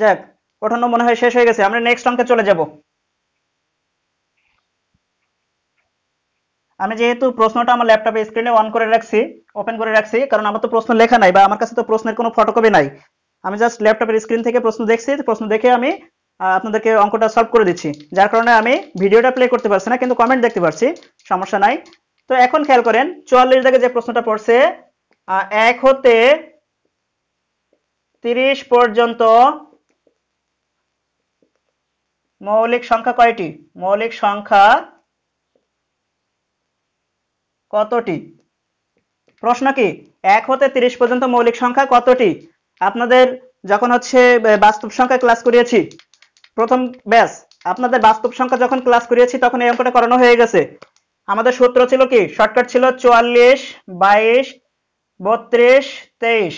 যাক ওঠানো মনে হয় শেষ হয়ে গেছে আমরা নেক্সট অঙ্কে চলে যাব আমি যেহেতু প্রশ্নটা আমার ল্যাপটপে স্ক্রিনে অন করে রাখছি ওপেন করে রাখছি কারণ আমার তো প্রশ্ন লেখা নাই বা আমার কাছে তো প্রশ্নের কোনো ফটোকপি নাই আমি জাস্ট ল্যাপটপের স্ক্রিন থেকে প্রশ্ন দেখছি প্রশ্ন দেখে আমি আপনাদেরকে অঙ্কটা সলভ করে দিচ্ছি যার কারণে আমি ভিডিওটা প্লে করতে পারছি না কিন্তু কমেন্ট দেখতে পারছি সমস্যা নাই তো এখন খেয়াল করেন চুয়াল্লিশ দাগে যে প্রশ্নটা পড়ছে এক হতে তিরিশ পর্যন্ত মৌলিক সংখ্যা কয়টি মৌলিক সংখ্যা কতটি প্রশ্ন কি এক হতে তিরিশ পর্যন্ত মৌলিক সংখ্যা কতটি আপনাদের যখন হচ্ছে বাস্তব সংখ্যা ক্লাস করিয়েছি প্রথম ব্যাস আপনাদের বাস্তব সংখ্যা যখন ক্লাস করিয়েছি তখন এই অঙ্কটা করানো হয়ে গেছে আমাদের সূত্র ছিল কি শর্টকাট ছিল চুয়াল্লিশ বাইশ বত্রিশ তেইশ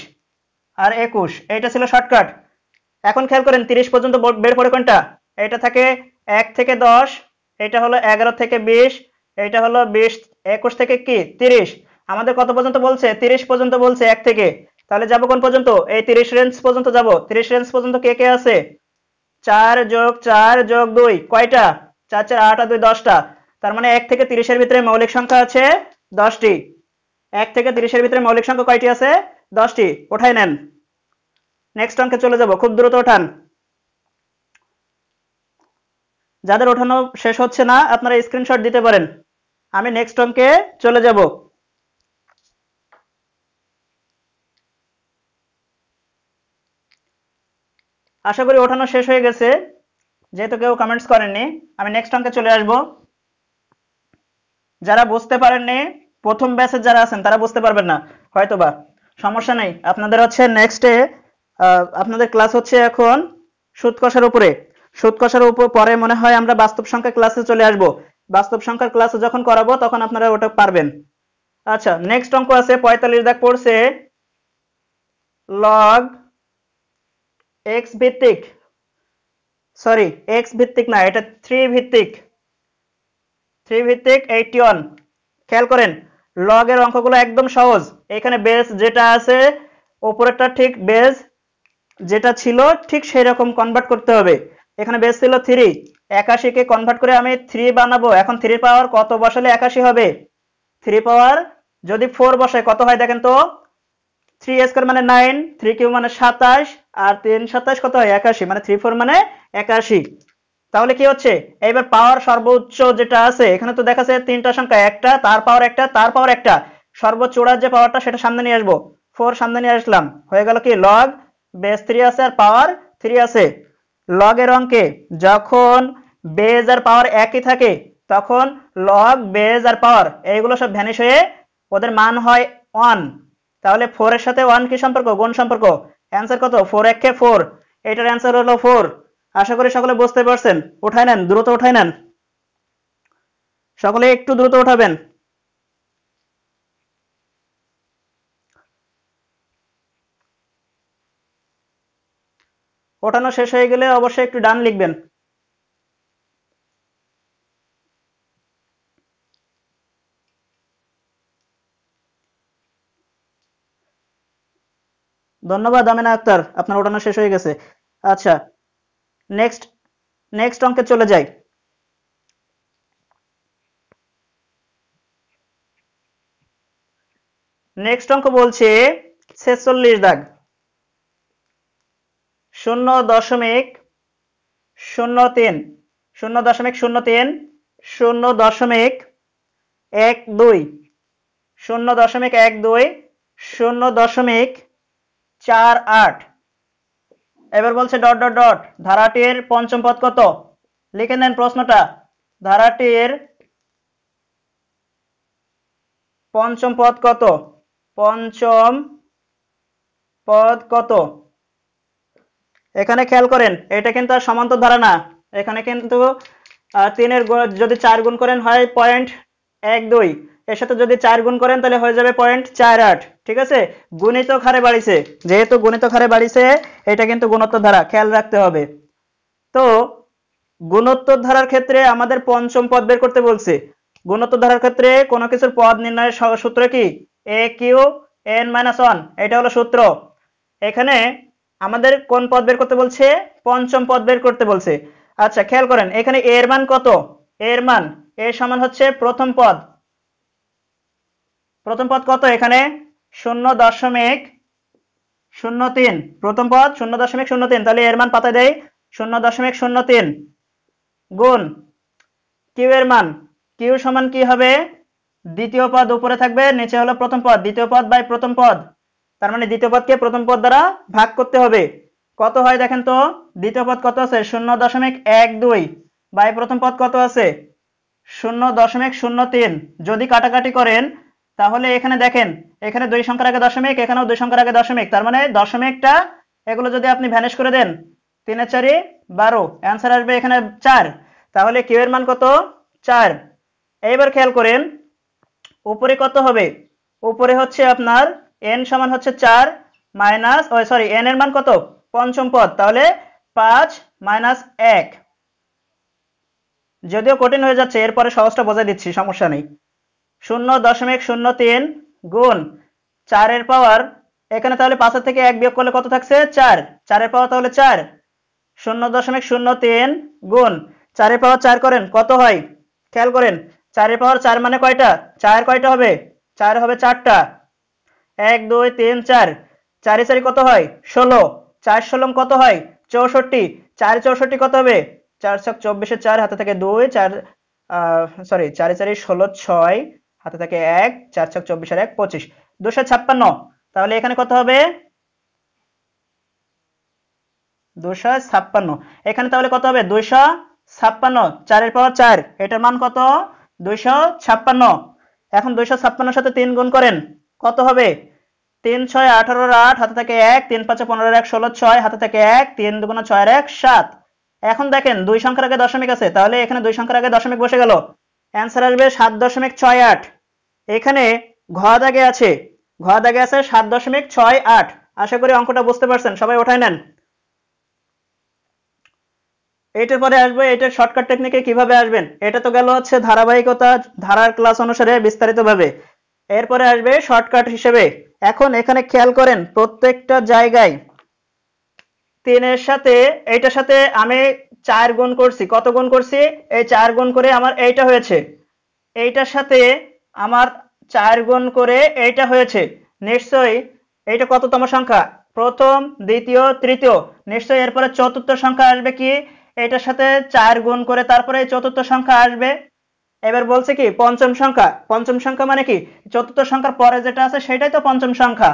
আর একুশ এটা ছিল শর্টকাট এখন খেয়াল করেন তিরিশ পর্যন্ত বের পড়ে কোনটা এটা থাকে এক থেকে দশ এটা হলো এগারো থেকে বিশ এটা হলো বিশ একুশ থেকে কি তিরিশ আমাদের কত পর্যন্ত বলছে তিরিশ পর্যন্ত বলছে এক থেকে তাহলে যাবো কোন পর্যন্ত এই তিরিশ রেঞ্জ পর্যন্ত যাব তিরিশ রেঞ্জ পর্যন্ত কে কে আছে চার যোগ চার যোগ দুই কয়টা চার চার আট আর দুই দশটা তার মানে এক থেকে তিরিশের ভিতরে মৌলিক সংখ্যা আছে দশটি এক থেকে তিরিশের ভিতরে মৌলিক সংখ্যা কয়টি আছে দশটি ওঠাই নেন নেক্সট অঙ্কে চলে যাব খুব দ্রুত ওঠান যাদের ওঠানো শেষ হচ্ছে না আপনারা স্ক্রিনশট দিতে পারেন আমি নেক্সট অঙ্কে চলে যাব আশা করি ওঠানো শেষ হয়ে গেছে যেহেতু কেউ কমেন্টস করেননি আমি নেক্সট অঙ্কে চলে আসব যারা বুঝতে পারেননি প্রথম ব্যাচের যারা আছেন তারা বুঝতে পারবেন না হয়তো বা সমস্যা নেই আপনাদের হচ্ছে নেক্সটে আপনাদের ক্লাস হচ্ছে এখন সুৎকষার উপরে সুৎকষার উপর পরে মনে হয় আমরা বাস্তব সংখ্যা ক্লাসে চলে আসবো বাস্তব সংখ্যার ক্লাস যখন করাবো তখন আপনারা ওটা পারবেন আচ্ছা নেক্সট অঙ্ক আছে পঁয়তাল্লিশ দেখ পড়ছে লগ এক্স ভিত্তিক সরি এক্স ভিত্তিক না এটা থ্রি ভিত্তিক থ্রি ভিত্তিক এইটি ওয়ান খেয়াল করেন লগের অঙ্কগুলো একদম সহজ এখানে বেস যেটা আছে ওপরেরটা ঠিক বেস যেটা ছিল ঠিক সেই রকম কনভার্ট করতে হবে এখানে বেস ছিল থ্রি একাশিকে কনভার্ট করে আমি থ্রি বানাবো এখন থ্রি পাওয়ার কত বসালে একাশি হবে থ্রি পাওয়ার যদি ফোর বসে কত হয় দেখেন তো থ্রি স্কোয়ার মানে নাইন থ্রি কিউ মানে সাতাশ আর তিন সাতাশ কত হয় একাশি মানে থ্রি ফোর মানে একাশি তাহলে কি হচ্ছে এইবার পাওয়ার সর্বোচ্চ যেটা আছে এখানে তো দেখা যায় তিনটা সংখ্যা একটা তার পাওয়ার একটা তার পাওয়ার একটা সর্বোচ্চ ওড়ার যে পাওয়ারটা সেটা সামনে নিয়ে আসবো ফোর সামনে নিয়ে আসলাম হয়ে গেল কি লগ বেস থ্রি আছে আর পাওয়ার থ্রি আছে লগের অঙ্কে যখন বেজার পাওয়ার একই থাকে তখন লগ বেজার পাওয়ার এইগুলো সব ভ্যানিশ হয়ে ওদের মান হয় ওয়ান তাহলে ফোরের সাথে ওয়ান কি সম্পর্ক গুণ সম্পর্ক অ্যান্সার কত ফোর এক কে ফোর এটার অ্যান্সার হলো ফোর আশা করি সকলে বুঝতে পারছেন উঠাই নেন দ্রুত উঠাই নেন সকলে একটু দ্রুত উঠাবেন ওঠানো শেষ হয়ে গেলে অবশ্যই একটু ডান লিখবেন ধন্যবাদ আমিনা আক্তার আপনার ওঠানো শেষ হয়ে গেছে আচ্ছা নেক্সট নেক্সট অঙ্কে চলে যাই নেক্সট অঙ্ক বলছে ছেচল্লিশ দাগ শূন্য দশমিক শূন্য তিন শূন্য দশমিক শূন্য তিন শূন্য দশমিক এক দুই শূন্য দশমিক এক দুই শূন্য দশমিক চার আট এবার বলছে ডট ডট ডট ধারাটির পঞ্চম পদ কত লিখে নেন প্রশ্নটা ধারাটির পঞ্চম পদ কত পঞ্চম পদ কত এখানে খেয়াল করেন এটা কিন্তু আর সমান্তর ধারা না এখানে কিন্তু তিনের যদি চার গুণ করেন হয় পয়েন্ট এক দুই এর সাথে যদি চার গুণ করেন তাহলে হয়ে যাবে পয়েন্ট চার আট ঠিক আছে গুণিত খারে বাড়িছে যেহেতু গুণিত হারে বাড়িছে এটা কিন্তু গুণোত্তর ধারা খেয়াল রাখতে হবে তো গুণোত্তর ধারার ক্ষেত্রে আমাদের পঞ্চম পদ বের করতে বলছে গুণোত্তর ধারার ক্ষেত্রে কোনো কিছুর পদ নির্ণয়ের সূত্র কি A Q N minus one এটা হলো সূত্র এখানে আমাদের কোন পদ বের করতে বলছে পঞ্চম পদ বের করতে বলছে আচ্ছা খেয়াল করেন এখানে এর মান কত এর মান এর সমান হচ্ছে প্রথম পদ প্রথম পদ কত এখানে শূন্য দশমিক শূন্য তিন প্রথম পদ শূন্য দশমিক শূন্য তিন তাহলে এর মান পাতা দেয় শূন্য দশমিক শূন্য তিন গুণ কিউ এর মান কিউ সমান কি হবে দ্বিতীয় পদ উপরে থাকবে নিচে হলো প্রথম পদ দ্বিতীয় পদ বাই প্রথম পদ তার মানে দ্বিতীয় পদকে প্রথম পদ দ্বারা ভাগ করতে হবে কত হয় দেখেন তো দ্বিতীয় পদ কত আছে শূন্য দশমিক এক দুই বা প্রথম পদ কত আছে শূন্য দশমিক শূন্য তিন যদি কাটাকাটি করেন তাহলে এখানে দেখেন এখানে দুই সংখ্যার আগে দশমিক এখানেও দুই সংখ্যার আগে দশমিক তার মানে দশমিকটা এগুলো যদি আপনি ভ্যানিশ করে দেন তিনে চারি বারো অ্যান্সার আসবে এখানে চার তাহলে কিউ এর মান কত চার এইবার খেয়াল করেন উপরে কত হবে উপরে হচ্ছে আপনার এন সমান হচ্ছে চার মাইনাস ও সরি এন এর মান কত পঞ্চম পদ তাহলে পাঁচ মাইনাস এক যদিও কঠিন হয়ে যাচ্ছে এরপরে সহজটা বোঝাই দিচ্ছি সমস্যা নেই শূন্য দশমিক শূন্য তিন গুণ চারের পাওয়ার এখানে তাহলে পাঁচের থেকে এক বিয়োগ করলে কত থাকছে চার চারের পাওয়ার তাহলে চার শূন্য দশমিক শূন্য তিন গুণ চারের পাওয়ার চার করেন কত হয় খেয়াল করেন চারের পাওয়ার চার মানে কয়টা চার কয়টা হবে চার হবে চারটা এক দুই তিন চার চারে চারি কত হয় ষোলো চার ষোলম কত হয় চৌষট্টি চার চৌষট্টি কত হবে চার ছক চব্বিশে চার হাতে থাকে দুই চার সরি চারে চারি ষোলো ছয় হাতে থাকে এক চার ছক চব্বিশ আর এক পঁচিশ দুশো ছাপ্পান্ন তাহলে এখানে কত হবে দুশো ছাপ্পান্ন এখানে তাহলে কত হবে দুইশো ছাপ্পান্ন চারের পর চার এটার মান কত দুইশো ছাপ্পান্ন এখন দুইশো ছাপ্পান্ন সাথে তিন গুণ করেন কত হবে তিন ছয় আঠারোর আট হাতে থাকে এক তিন পাঁচে পনেরোর এক ষোলো ছয় হাতে থাকে এক তিন দুগুণ ছয়ের এক সাত এখন দেখেন দুই সংখ্যার আগে দশমিক আছে তাহলে এখানে দুই সংখ্যার আগে দশমিক বসে গেল অ্যান্সার আসবে সাত দশমিক ছয় আট এখানে ঘ দাগে আছে ঘ দাগে আছে সাত দশমিক ছয় আট আশা করি অঙ্কটা বুঝতে পারছেন সবাই ওঠায় নেন এটার পরে আসবে এটার শর্টকাট টেকনিকে কিভাবে আসবেন এটা তো গেল হচ্ছে ধারাবাহিকতা ধারার ক্লাস অনুসারে বিস্তারিতভাবে এরপরে আসবে শর্টকাট হিসেবে এখন এখানে খেয়াল করেন প্রত্যেকটা জায়গায় তিনের সাথে এইটার সাথে আমি চার গুণ করছি কত গুণ করছি এই চার গুণ করে আমার এইটা হয়েছে এইটার সাথে আমার চার গুণ করে এইটা হয়েছে নিশ্চয়ই এইটা কততম সংখ্যা প্রথম দ্বিতীয় তৃতীয় নিশ্চয়ই এরপরে চতুর্থ সংখ্যা আসবে কি এটার সাথে চার গুণ করে তারপরে চতুর্থ সংখ্যা আসবে এবার বলছে কি পঞ্চম সংখ্যা পঞ্চম সংখ্যা মানে কি চতুর্থ সংখ্যার পরে যেটা আছে সেটাই তো পঞ্চম সংখ্যা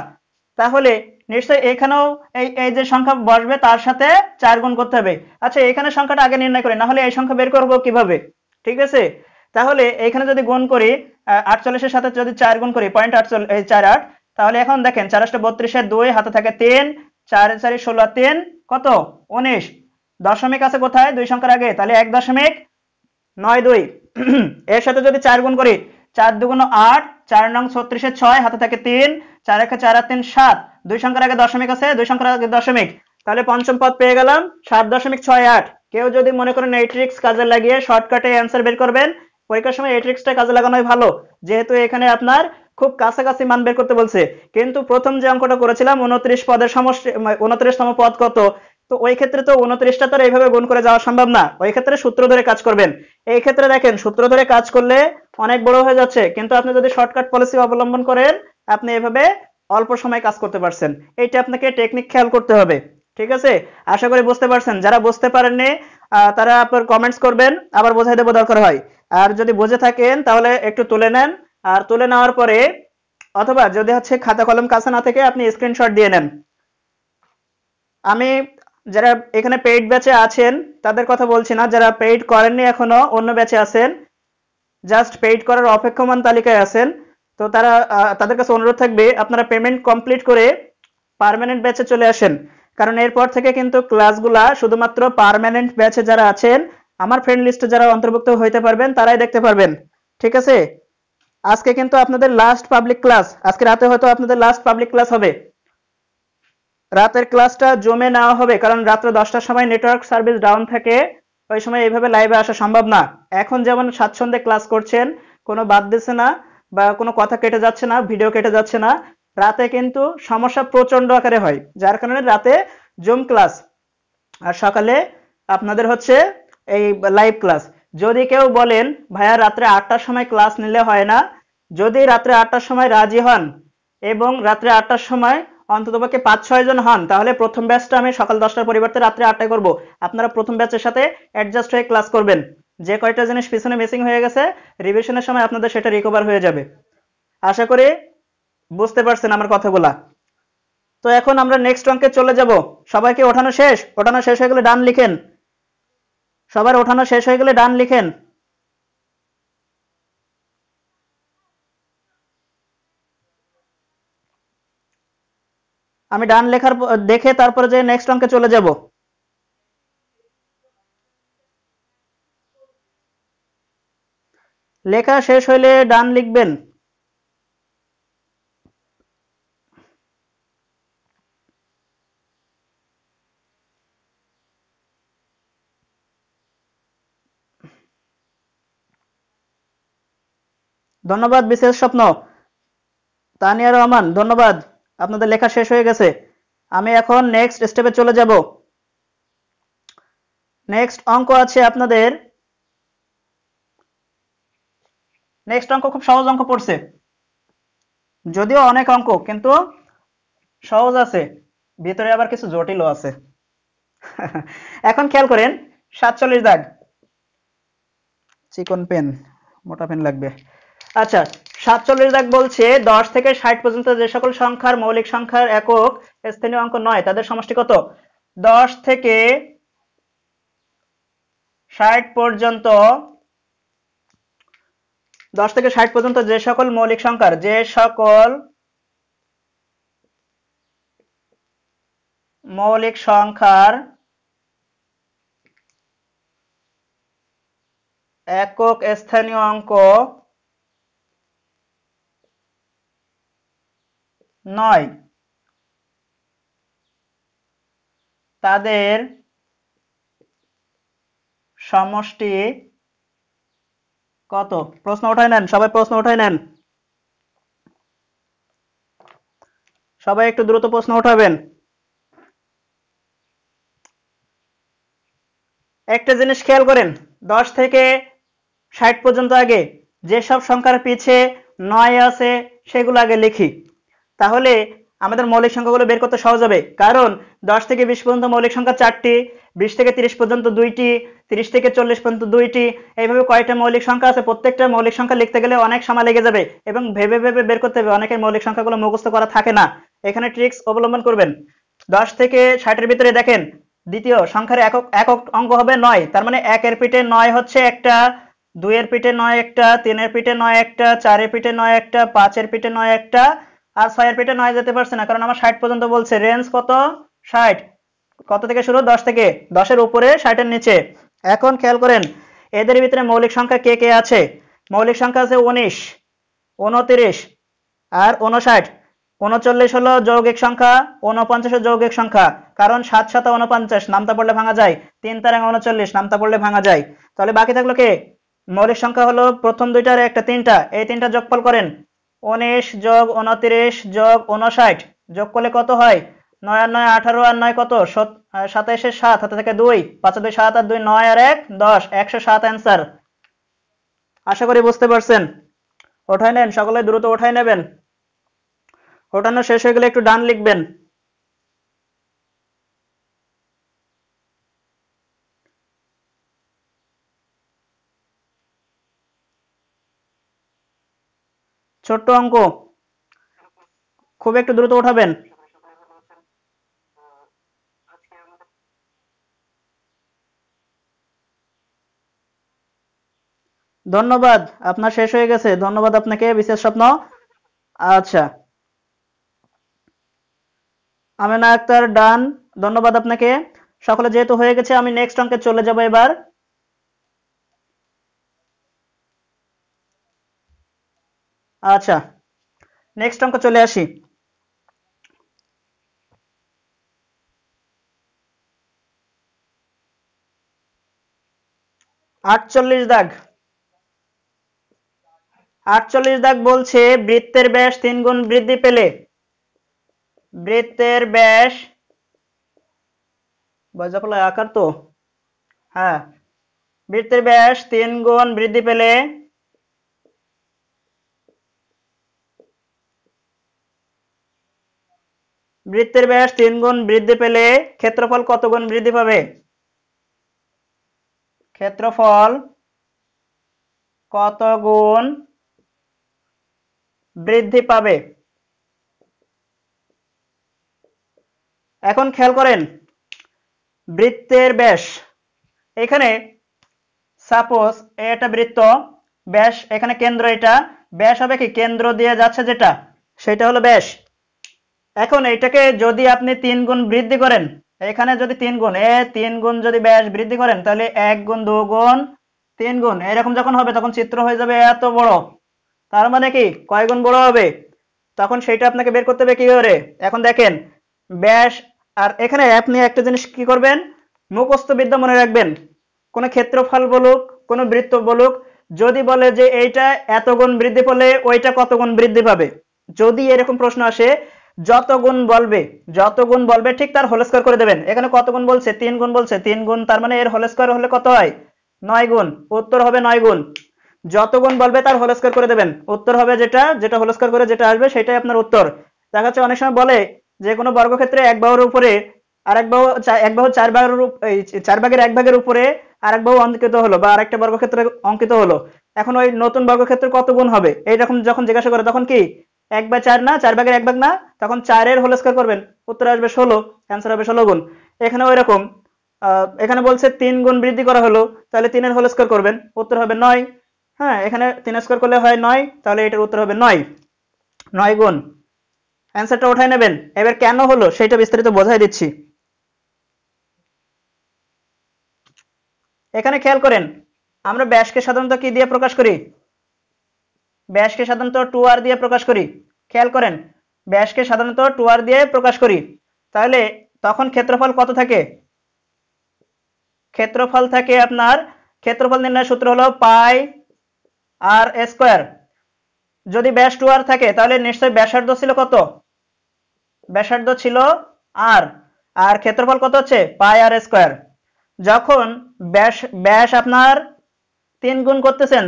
তাহলে নিশ্চয় এখানেও এই এই যে সংখ্যা বসবে তার সাথে চার গুণ করতে হবে আচ্ছা এখানে সংখ্যাটা আগে নির্ণয় করি নাহলে এই সংখ্যা বের করবো কিভাবে ঠিক আছে তাহলে এখানে যদি গুণ করি আটচল্লিশের সাথে যদি চার গুণ করি পয়েন্ট আটচল্লিশ চার আট তাহলে এখন দেখেন চার চারশো বত্রিশের দুই হাতে থাকে তিন চার চারি ষোলো তিন কত উনিশ দশমিক আছে কোথায় দুই সংখ্যার আগে তাহলে এক দশমিক নয় দুই এর সাথে যদি চার গুণ করি চার দুগুণ আট চার নং ছত্রিশে ছয় হাতে থাকে তিন চার একে চার আর তিন সাত দুই সংখ্যার আগে দশমিক আছে দুই সংখ্যার আগে দশমিক তাহলে পঞ্চম পদ পেয়ে গেলাম সাত দশমিক ছয় আট কেউ যদি মনে করেন এই ট্রিক্স কাজে লাগিয়ে শর্টকাটে অ্যান্সার বের করবেন পরীক্ষার সময় এই ট্রিক্সটা কাজে লাগানোই ভালো যেহেতু এখানে আপনার খুব কাছাকাছি মান বের করতে বলছে কিন্তু প্রথম যে অঙ্কটা করেছিলাম উনত্রিশ পদের সমষ্টি উনত্রিশতম পদ কত তো ওই ক্ষেত্রে তো উনত্রিশটা তো এইভাবে গুণ করে যাওয়া সম্ভব না ওই ক্ষেত্রে সূত্র ধরে কাজ করবেন এই ক্ষেত্রে দেখেন সূত্র ধরে কাজ করলে অনেক বড় হয়ে যাচ্ছে কিন্তু আপনি যদি শর্টকাট পলিসি অবলম্বন করেন আপনি এভাবে অল্প সময় কাজ করতে পারছেন এইটা আপনাকে টেকনিক খেয়াল করতে হবে ঠিক আছে আশা করি বুঝতে পারছেন যারা বুঝতে পারেননি তারা আপনার কমেন্টস করবেন আবার বোঝাই দেবো দরকার হয় আর যদি বুঝে থাকেন তাহলে একটু তুলে নেন আর তুলে নেওয়ার পরে অথবা যদি হচ্ছে খাতা কলম কাছে না থেকে আপনি স্ক্রিনশট দিয়ে নেন আমি যারা এখানে পেইড ব্যাচে আছেন তাদের কথা বলছি না যারা পেইড করেননি এখনো অন্য ব্যাচে আছেন জাস্ট পেইড করার অপেক্ষমান তালিকায় আছেন তো তারা তাদের কাছে অনুরোধ থাকবে আপনারা পেমেন্ট কমপ্লিট করে পারমানেন্ট ব্যাচে চলে আসেন কারণ এরপর থেকে কিন্তু ক্লাসগুলা শুধুমাত্র পারমানেন্ট ব্যাচে যারা আছেন আমার ফ্রেন্ড লিস্টে যারা অন্তর্ভুক্ত হইতে পারবেন তারাই দেখতে পারবেন ঠিক আছে আজকে কিন্তু আপনাদের লাস্ট পাবলিক ক্লাস আজকে রাতে হয়তো আপনাদের লাস্ট পাবলিক ক্লাস হবে রাতের ক্লাসটা জমে নেওয়া হবে কারণ রাত্রে দশটার সময় নেটওয়ার্ক সার্ভিস ডাউন থাকে ওই সময় এইভাবে লাইভে আসা সম্ভব না এখন যেমন স্বাচ্ছন্দ্যে ক্লাস করছেন কোনো বাদ দিচ্ছে না বা কোনো কথা কেটে যাচ্ছে না ভিডিও কেটে যাচ্ছে না রাতে কিন্তু সমস্যা প্রচন্ড আকারে হয় যার কারণে রাতে জুম ক্লাস আর সকালে আপনাদের হচ্ছে এই লাইভ ক্লাস যদি কেউ বলেন ভাইয়া রাত্রে আটটার সময় ক্লাস নিলে হয় না যদি রাত্রে আটটার সময় রাজি হন এবং রাত্রে আটটার সময় অন্ততপক্ষে পাঁচ ছয় জন হন তাহলে প্রথম ব্যাচটা আমি সকাল দশটার পরিবর্তে রাত্রে আটটায় করব আপনারা প্রথম ব্যাচের সাথে অ্যাডজাস্ট হয়ে ক্লাস করবেন যে কয়েকটা জিনিস পিছনে মিসিং হয়ে গেছে রিভিশনের সময় আপনাদের সেটা রিকভার হয়ে যাবে আশা করি বুঝতে পারছেন আমার কথাগুলা তো এখন আমরা নেক্সট অঙ্কে চলে যাব সবাইকে ওঠানো শেষ ওঠানো শেষ হয়ে গেলে ডান লিখেন সবার ওঠানো শেষ হয়ে গেলে ডান লিখেন আমি ডান লেখার দেখে তারপরে যে নেক্সট অঙ্কে চলে যাব লেখা শেষ হইলে ডান লিখবেন ধন্যবাদ বিশেষ স্বপ্ন তানিয়া রহমান ধন্যবাদ আপনাদের লেখা শেষ হয়ে গেছে আমি এখন নেক্সট স্টেপে চলে যাব নেক্সট অঙ্ক আছে আপনাদের নেক্সট অঙ্ক খুব সহজ অঙ্ক পড়ছে যদিও অনেক অঙ্ক কিন্তু সহজ আছে ভিতরে আবার কিছু জটিলও আছে এখন খেয়াল করেন সাতচল্লিশ দাগ চিকন পেন মোটা পেন লাগবে আচ্ছা সাতচল্লিশ দাগ বলছে দশ থেকে ষাট পর্যন্ত যে সকল সংখ্যার মৌলিক সংখ্যার একক স্থানীয় অঙ্ক নয় তাদের সমষ্টি কত দশ থেকে ষাট পর্যন্ত দশ থেকে ষাট পর্যন্ত যে সকল মৌলিক সংখ্যার যে সকল মৌলিক সংখ্যার একক স্থানীয় অঙ্ক নয় তাদের সমষ্টি কত প্রশ্ন উঠায় নেন সবাই প্রশ্ন উঠায় নেন সবাই একটু দ্রুত প্রশ্ন উঠাবেন একটা জিনিস খেয়াল করেন দশ থেকে ষাট পর্যন্ত আগে যেসব সংখ্যার পিছে নয় আছে সেগুলো আগে লিখি তাহলে আমাদের মৌলিক সংখ্যাগুলো বের করতে সহজ হবে কারণ দশ থেকে বিশ পর্যন্ত মৌলিক সংখ্যা চারটি বিশ থেকে তিরিশ পর্যন্ত দুইটি তিরিশ থেকে চল্লিশ পর্যন্ত দুইটি এইভাবে কয়েকটা মৌলিক সংখ্যা আছে প্রত্যেকটা মৌলিক সংখ্যা লিখতে গেলে অনেক সময় লেগে যাবে এবং ভেবে ভেবে বের করতে হবে অনেকের মৌলিক সংখ্যাগুলো মুখস্থ করা থাকে না এখানে ট্রিক্স অবলম্বন করবেন দশ থেকে ষাটের ভিতরে দেখেন দ্বিতীয় সংখ্যার একক একক অঙ্ক হবে নয় তার মানে একের পিঠে নয় হচ্ছে একটা দুইয়ের পিঠে নয় একটা তিনের পিঠে নয় একটা চারের পিঠে নয় একটা পাঁচের পিঠে নয় একটা আর ফায়ার পেটে নয় যেতে পারছে না কারণ আমার ষাট পর্যন্ত বলছে রেঞ্জ কত ষাট কত থেকে শুরু দশ থেকে দশের উপরে ষাটের নিচে এখন খেয়াল করেন এদের ভিতরে মৌলিক সংখ্যা কে কে আছে মৌলিক সংখ্যা আছে উনিশ উনতিরিশ আর উনষাট উনচল্লিশ হলো যৌগিক সংখ্যা উনপঞ্চাশ যৌগিক সংখ্যা কারণ সাত সাত উনপঞ্চাশ নামতা পড়লে ভাঙা যায় তিন তার উনচল্লিশ নামতা পড়লে ভাঙা যায় তাহলে বাকি থাকলো কে মৌলিক সংখ্যা হলো প্রথম দুইটার একটা তিনটা এই তিনটা যোগফল করেন উনিশ যোগ উনত্রিশ যোগ উনষাট যোগ করলে কত হয় নয় আর নয় আঠারো আর নয় কত সাতাইশের সাত হাতে থেকে দুই পাঁচ দুই সাত আর দুই নয় আর এক দশ একশো সাত অ্যান্সার আশা করি বুঝতে পারছেন ওঠাই নেন সকলে দ্রুত ওঠাই নেবেন ওঠানো শেষ হয়ে গেলে একটু ডান লিখবেন ছোট্ট অঙ্ক খুব একটু দ্রুত উঠাবেন ধন্যবাদ আপনার শেষ হয়ে গেছে ধন্যবাদ আপনাকে বিশেষ স্বপ্ন আচ্ছা আমেনা আক্তার ডান ধন্যবাদ আপনাকে সকলে যেহেতু হয়ে গেছে আমি নেক্সট অঙ্কে চলে যাব এবার আচ্ছা নেক্সট অঙ্ক চলে আসি আটচল্লিশ দাগ আটচল্লিশ দাগ বলছে বৃত্তের ব্যাস তিন গুণ বৃদ্ধি পেলে বৃত্তের ব্যাস বজ্রাপলায় আকার তো হ্যাঁ বৃত্তের ব্যাস তিন গুণ বৃদ্ধি পেলে বৃত্তের ব্যাস তিন গুণ বৃদ্ধি পেলে ক্ষেত্রফল কত গুণ বৃদ্ধি পাবে ক্ষেত্রফল কত গুণ বৃদ্ধি পাবে এখন খেয়াল করেন বৃত্তের ব্যাস এখানে সাপোজ এটা বৃত্ত ব্যাস এখানে কেন্দ্র এটা ব্যাস হবে কি কেন্দ্র দিয়ে যাচ্ছে যেটা সেটা হলো ব্যাস এখন এটাকে যদি আপনি তিন গুণ বৃদ্ধি করেন এখানে যদি তিন গুণ এ তিন গুণ যদি ব্যাস বৃদ্ধি করেন তাহলে এক গুণ দু গুণ তিন গুণ এরকম যখন হবে তখন চিত্র হয়ে যাবে এত বড় তার মানে কি কয় গুণ বড় হবে তখন সেইটা আপনাকে বের করতে হবে কি করে এখন দেখেন ব্যাস আর এখানে আপনি একটা জিনিস কি করবেন মুখস্থ বিদ্যা মনে রাখবেন কোনো ক্ষেত্রফল বলুক কোনো বৃত্ত বলুক যদি বলে যে এইটা এত গুণ বৃদ্ধি পেলে ওইটা কত গুণ বৃদ্ধি পাবে যদি এরকম প্রশ্ন আসে যত গুণ বলবে যত গুণ বলবে ঠিক তার হোল স্কোয়ার করে দেবেন এখানে কত গুণ বলছে তিন গুণ বলছে তিন গুণ তার মানে এর হোল স্কোয়ার হলে কত হয় নয় গুণ উত্তর হবে নয় গুণ যত গুণ বলবে তার হোল স্কোয়ার করে দেবেন উত্তর হবে যেটা যেটা হোল স্কোয়ার করে যেটা আসবে সেটাই আপনার উত্তর দেখা যাচ্ছে অনেক সময় বলে যে কোনো বর্গক্ষেত্রে এক বাহুর উপরে আর এক বাহু এক বাহু চার বাহুর চার ভাগের এক ভাগের উপরে আর এক বাহু অঙ্কিত হলো বা আরেকটা বর্গক্ষেত্রে অঙ্কিত হলো এখন ওই নতুন বর্গক্ষেত্রে কত গুণ হবে এইরকম যখন জিজ্ঞাসা করে তখন কি এক বা চার না চার ভাগের এক ভাগ না তখন চারের হোল স্কোয়ার করবেন উত্তর আসবে ষোলো অ্যান্সার হবে ষোলো গুণ এখানে ওই রকম এখানে বলছে তিন গুণ বৃদ্ধি করা হলো তাহলে তিনের হোল স্কোয়ার করবেন উত্তর হবে নয় হ্যাঁ এখানে তিন স্কোয়ার করলে হয় নয় তাহলে এটার উত্তর হবে নয় নয় গুণ অ্যান্সারটা উঠাই নেবেন এবার কেন হলো সেটা বিস্তারিত বোঝাই দিচ্ছি এখানে খেয়াল করেন আমরা ব্যাসকে সাধারণত কি দিয়ে প্রকাশ করি ব্যাসকে সাধারণত টু আর দিয়ে প্রকাশ করি খেয়াল করেন ব্যাসকে সাধারণত টু আর দিয়ে প্রকাশ করি তাহলে তখন ক্ষেত্রফল কত থাকে ক্ষেত্রফল থাকে আপনার ক্ষেত্রফল নির্ণয় সূত্র হলো পাই আর স্কোয়ার যদি ব্যাস টু আর থাকে তাহলে নিশ্চয় ব্যাসার্ধ ছিল কত ব্যাসার্ধ ছিল আর আর ক্ষেত্রফল কত হচ্ছে পাই আর স্কোয়ার যখন ব্যাস ব্যাস আপনার তিন গুণ করতেছেন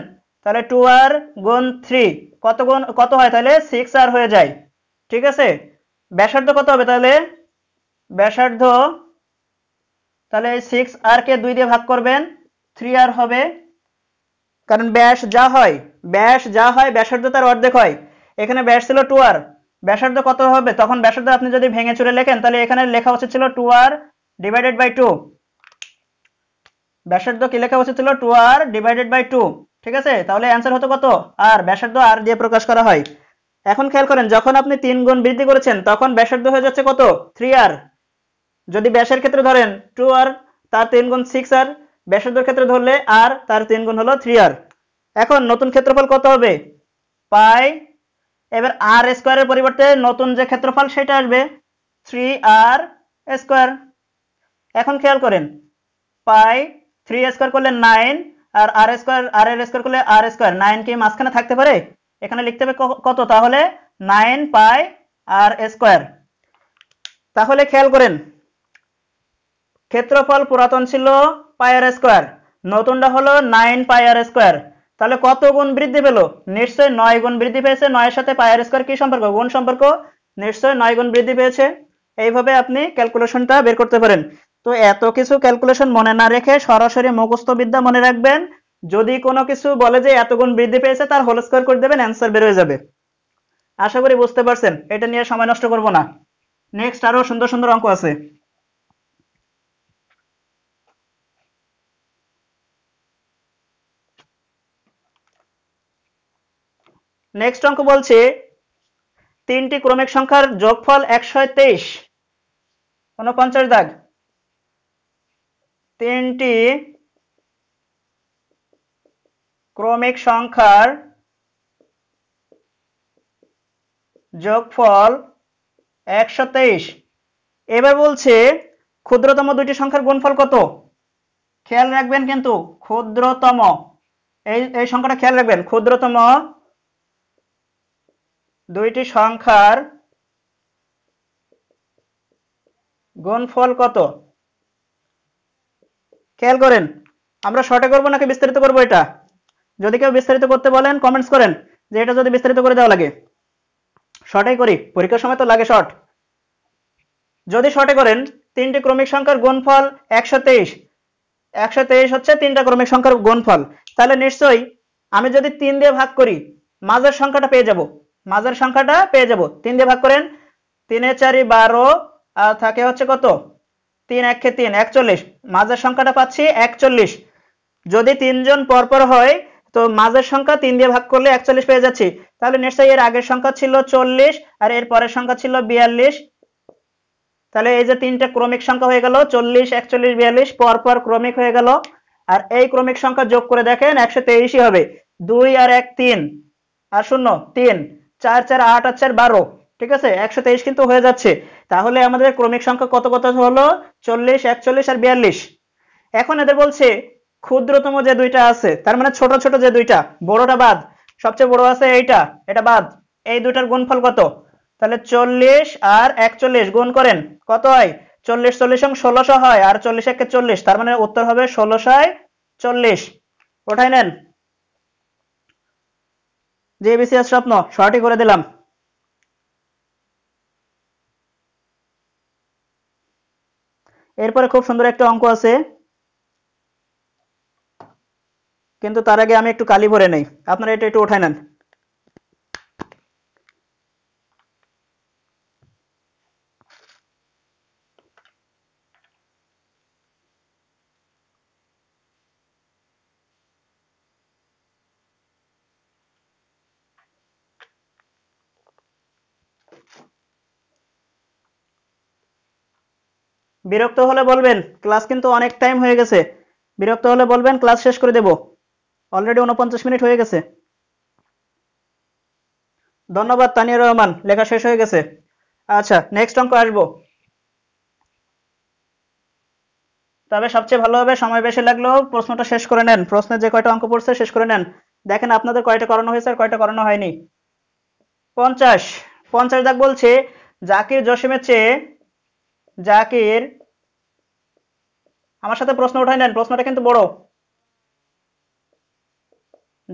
তাহলে টু আর গুণ থ্রি কত গুণ কত হয় তাহলে সিক্স আর হয়ে যায় ঠিক আছে ব্যাসার্ধ কত হবে তাহলে ব্যাসার্ধ তাহলে সিক্স আর কে দুই দিয়ে ভাগ করবেন থ্রি আর হবে কারণ ব্যাস যা হয় ব্যাস যা হয় ব্যাসার্ধ তার অর্ধেক হয় এখানে ব্যাস ছিল টু আর ব্যাসার্ধ কত হবে তখন ব্যাসার্ধ আপনি যদি ভেঙে চুরে লেখেন তাহলে এখানে লেখা উচিত ছিল two R divided by two ব্যাসার্ধ কি লেখা উচিত ছিল two R divided by two ঠিক আছে তাহলে অ্যান্সার হতো কত আর ব্যাসার্ধ আর দিয়ে প্রকাশ করা হয় এখন খেয়াল করেন যখন আপনি তিন গুণ বৃদ্ধি করেছেন তখন ব্যাসার্ধ হয়ে যাচ্ছে কত থ্রি আর যদি ব্যাসের ক্ষেত্রে ধরেন টু আর তার তিন গুণ সিক্স আর ব্যাসার্ধের ক্ষেত্রে ধরলে আর তার তিন গুণ হলো থ্রি আর এখন নতুন ক্ষেত্রফল কত হবে পাই এবার আর স্কোয়ারের পরিবর্তে নতুন যে ক্ষেত্রফল সেটা আসবে থ্রি আর স্কোয়ার এখন খেয়াল করেন পাই থ্রি স্কোয়ার করলে নাইন আর আর স্কোয়ার আর এর স্কোয়ার করলে আর স্কোয়ার নাইন কি মাঝখানে থাকতে পারে এখানে লিখতে হবে কত তাহলে নাইন পাই আর স্কোয়ার তাহলে খেয়াল করেন ক্ষেত্রফল পুরাতন ছিল পাই আর স্কোয়ার নতুনটা হলো নাইন পাই আর স্কোয়ার তাহলে কত গুণ বৃদ্ধি পেল নিশ্চয় নয় গুণ বৃদ্ধি পেয়েছে নয়ের সাথে পাই আর স্কোয়ার কি সম্পর্ক গুণ সম্পর্ক নিশ্চয় নয় গুণ বৃদ্ধি পেয়েছে এইভাবে আপনি ক্যালকুলেশনটা বের করতে পারেন তো এত কিছু ক্যালকুলেশন মনে না রেখে সরাসরি মুখস্থ বিদ্যা মনে রাখবেন যদি কোনো কিছু বলে যে এত গুণ বৃদ্ধি পেয়েছে তার হোল স্কোয়ার করে দেবেন অ্যান্সার বের হয়ে যাবে আশা করি বুঝতে পারছেন এটা নিয়ে সময় নষ্ট করব না নেক্সট আরো সুন্দর সুন্দর অঙ্ক আছে নেক্সট অঙ্ক বলছে তিনটি ক্রমিক সংখ্যার যোগফল একশো তেইশ উনপঞ্চাশ দাগ তিনটি ক্রমিক সংখ্যার যোগফল একশো তেইশ এবার বলছে ক্ষুদ্রতম দুইটি সংখ্যার গুণফল কত খেয়াল রাখবেন কিন্তু ক্ষুদ্রতম এই এই সংখ্যাটা খেয়াল রাখবেন ক্ষুদ্রতম দুইটি সংখ্যার গুণফল কত খেয়াল করেন আমরা শর্টে করবো নাকি বিস্তারিত করবো এটা যদি কেউ বিস্তারিত করতে বলেন কমেন্টস করেন যে এটা যদি বিস্তারিত করে দেওয়া লাগে শর্টেই করি পরীক্ষার সময় তো লাগে শর্ট যদি শর্টে করেন তিনটি ক্রমিক সংখ্যার গুণফল একশো তেইশ একশো তেইশ হচ্ছে তিনটা ক্রমিক সংখ্যার গুণফল তাহলে নিশ্চয়ই আমি যদি তিন দিয়ে ভাগ করি মাঝের সংখ্যাটা পেয়ে যাব মাঝের সংখ্যাটা পেয়ে যাব তিন দিয়ে ভাগ করেন তিনে চারি বারো আর থাকে হচ্ছে কত তিন একে তিন একচল্লিশ মাঝের সংখ্যাটা পাচ্ছি একচল্লিশ যদি তিনজন পরপর হয় তো মাঝের সংখ্যা তিন দিয়ে ভাগ করলে একচল্লিশ পেয়ে যাচ্ছি তাহলে নিশ্চয়ই এর আগের সংখ্যা ছিল চল্লিশ আর এর পরের সংখ্যা ছিল বিয়াল্লিশ তাহলে এই যে তিনটা ক্রমিক সংখ্যা হয়ে গেল চল্লিশ একচল্লিশ বিয়াল্লিশ পরপর ক্রমিক হয়ে গেল আর এই ক্রমিক সংখ্যা যোগ করে দেখেন একশো তেইশই হবে দুই আর এক তিন আর শূন্য তিন চার চার আট আর চার বারো ঠিক আছে একশো তেইশ কিন্তু হয়ে যাচ্ছে তাহলে আমাদের ক্রমিক সংখ্যা কত কত হলো চল্লিশ একচল্লিশ আর বিয়াল্লিশ এখন এদের বলছে ক্ষুদ্রতম যে দুইটা আছে তার মানে ছোট ছোট যে দুইটা বড়টা বাদ সবচেয়ে বড় আছে এইটা এটা বাদ এই দুইটার গুণফল কত তাহলে চল্লিশ আর একচল্লিশ গুণ করেন কত হয় চল্লিশ চল্লিশ ষোলোশো হয় আর চল্লিশ একে চল্লিশ তার মানে উত্তর হবে ষোলোশায় চল্লিশ ওঠাই নেন জেবিসিএস স্বপ্ন সঠিক করে দিলাম এরপরে খুব সুন্দর একটা অঙ্ক আছে কিন্তু তার আগে আমি একটু কালি ভরে নেই আপনারা এটা একটু উঠায় নেন বিরক্ত হলে বলবেন ক্লাস কিন্তু অনেক টাইম হয়ে গেছে বিরক্ত হলে বলবেন ক্লাস শেষ করে দেব অলরেডি উনপঞ্চাশ মিনিট হয়ে গেছে ধন্যবাদ তানিয়া রহমান লেখা শেষ হয়ে গেছে আচ্ছা নেক্সট অঙ্ক আসবো তবে সবচেয়ে ভালো হবে সময় বেশি লাগলো প্রশ্নটা শেষ করে নেন প্রশ্নের যে কয়টা অঙ্ক পড়ছে শেষ করে নেন দেখেন আপনাদের কয়টা করানো হয়েছে আর কয়টা করানো হয়নি পঞ্চাশ পঞ্চাশ দাগ বলছে জাকির জসিমের চেয়ে জাকির আমার সাথে প্রশ্ন উঠাই নেন প্রশ্নটা কিন্তু বড়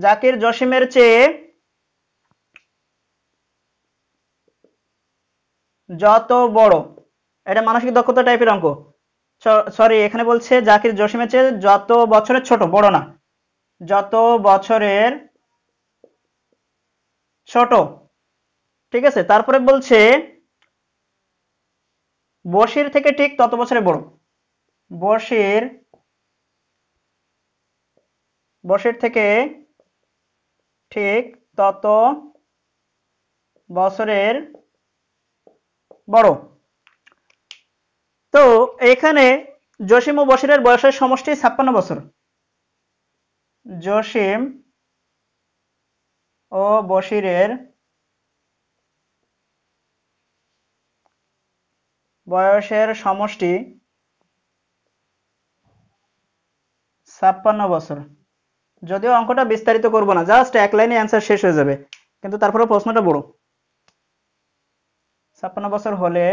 জাকির জসিমের চেয়ে যত বড় এটা মানসিক দক্ষতা টাইপের অঙ্ক সরি এখানে বলছে জাকির জসিমের চেয়ে যত বছরের ছোট বড় না যত বছরের ছোট ঠিক আছে তারপরে বলছে বসির থেকে ঠিক তত বছরে বড় বর্ষের বর্ষের থেকে ঠিক তত বছরের বড় তো এখানে জসিম ও বসিরের বয়সের সমষ্টি ছাপ্পান্ন বছর জসিম ও বসিরের বয়সের সমষ্টি ছাপ্পান্ন বছর যদিও অঙ্কটা বিস্তারিত করব না জাস্ট এক লাইনে অ্যান্সার শেষ হয়ে যাবে কিন্তু তারপরে প্রশ্নটা বড় ছাপ্পান্ন বছর হলে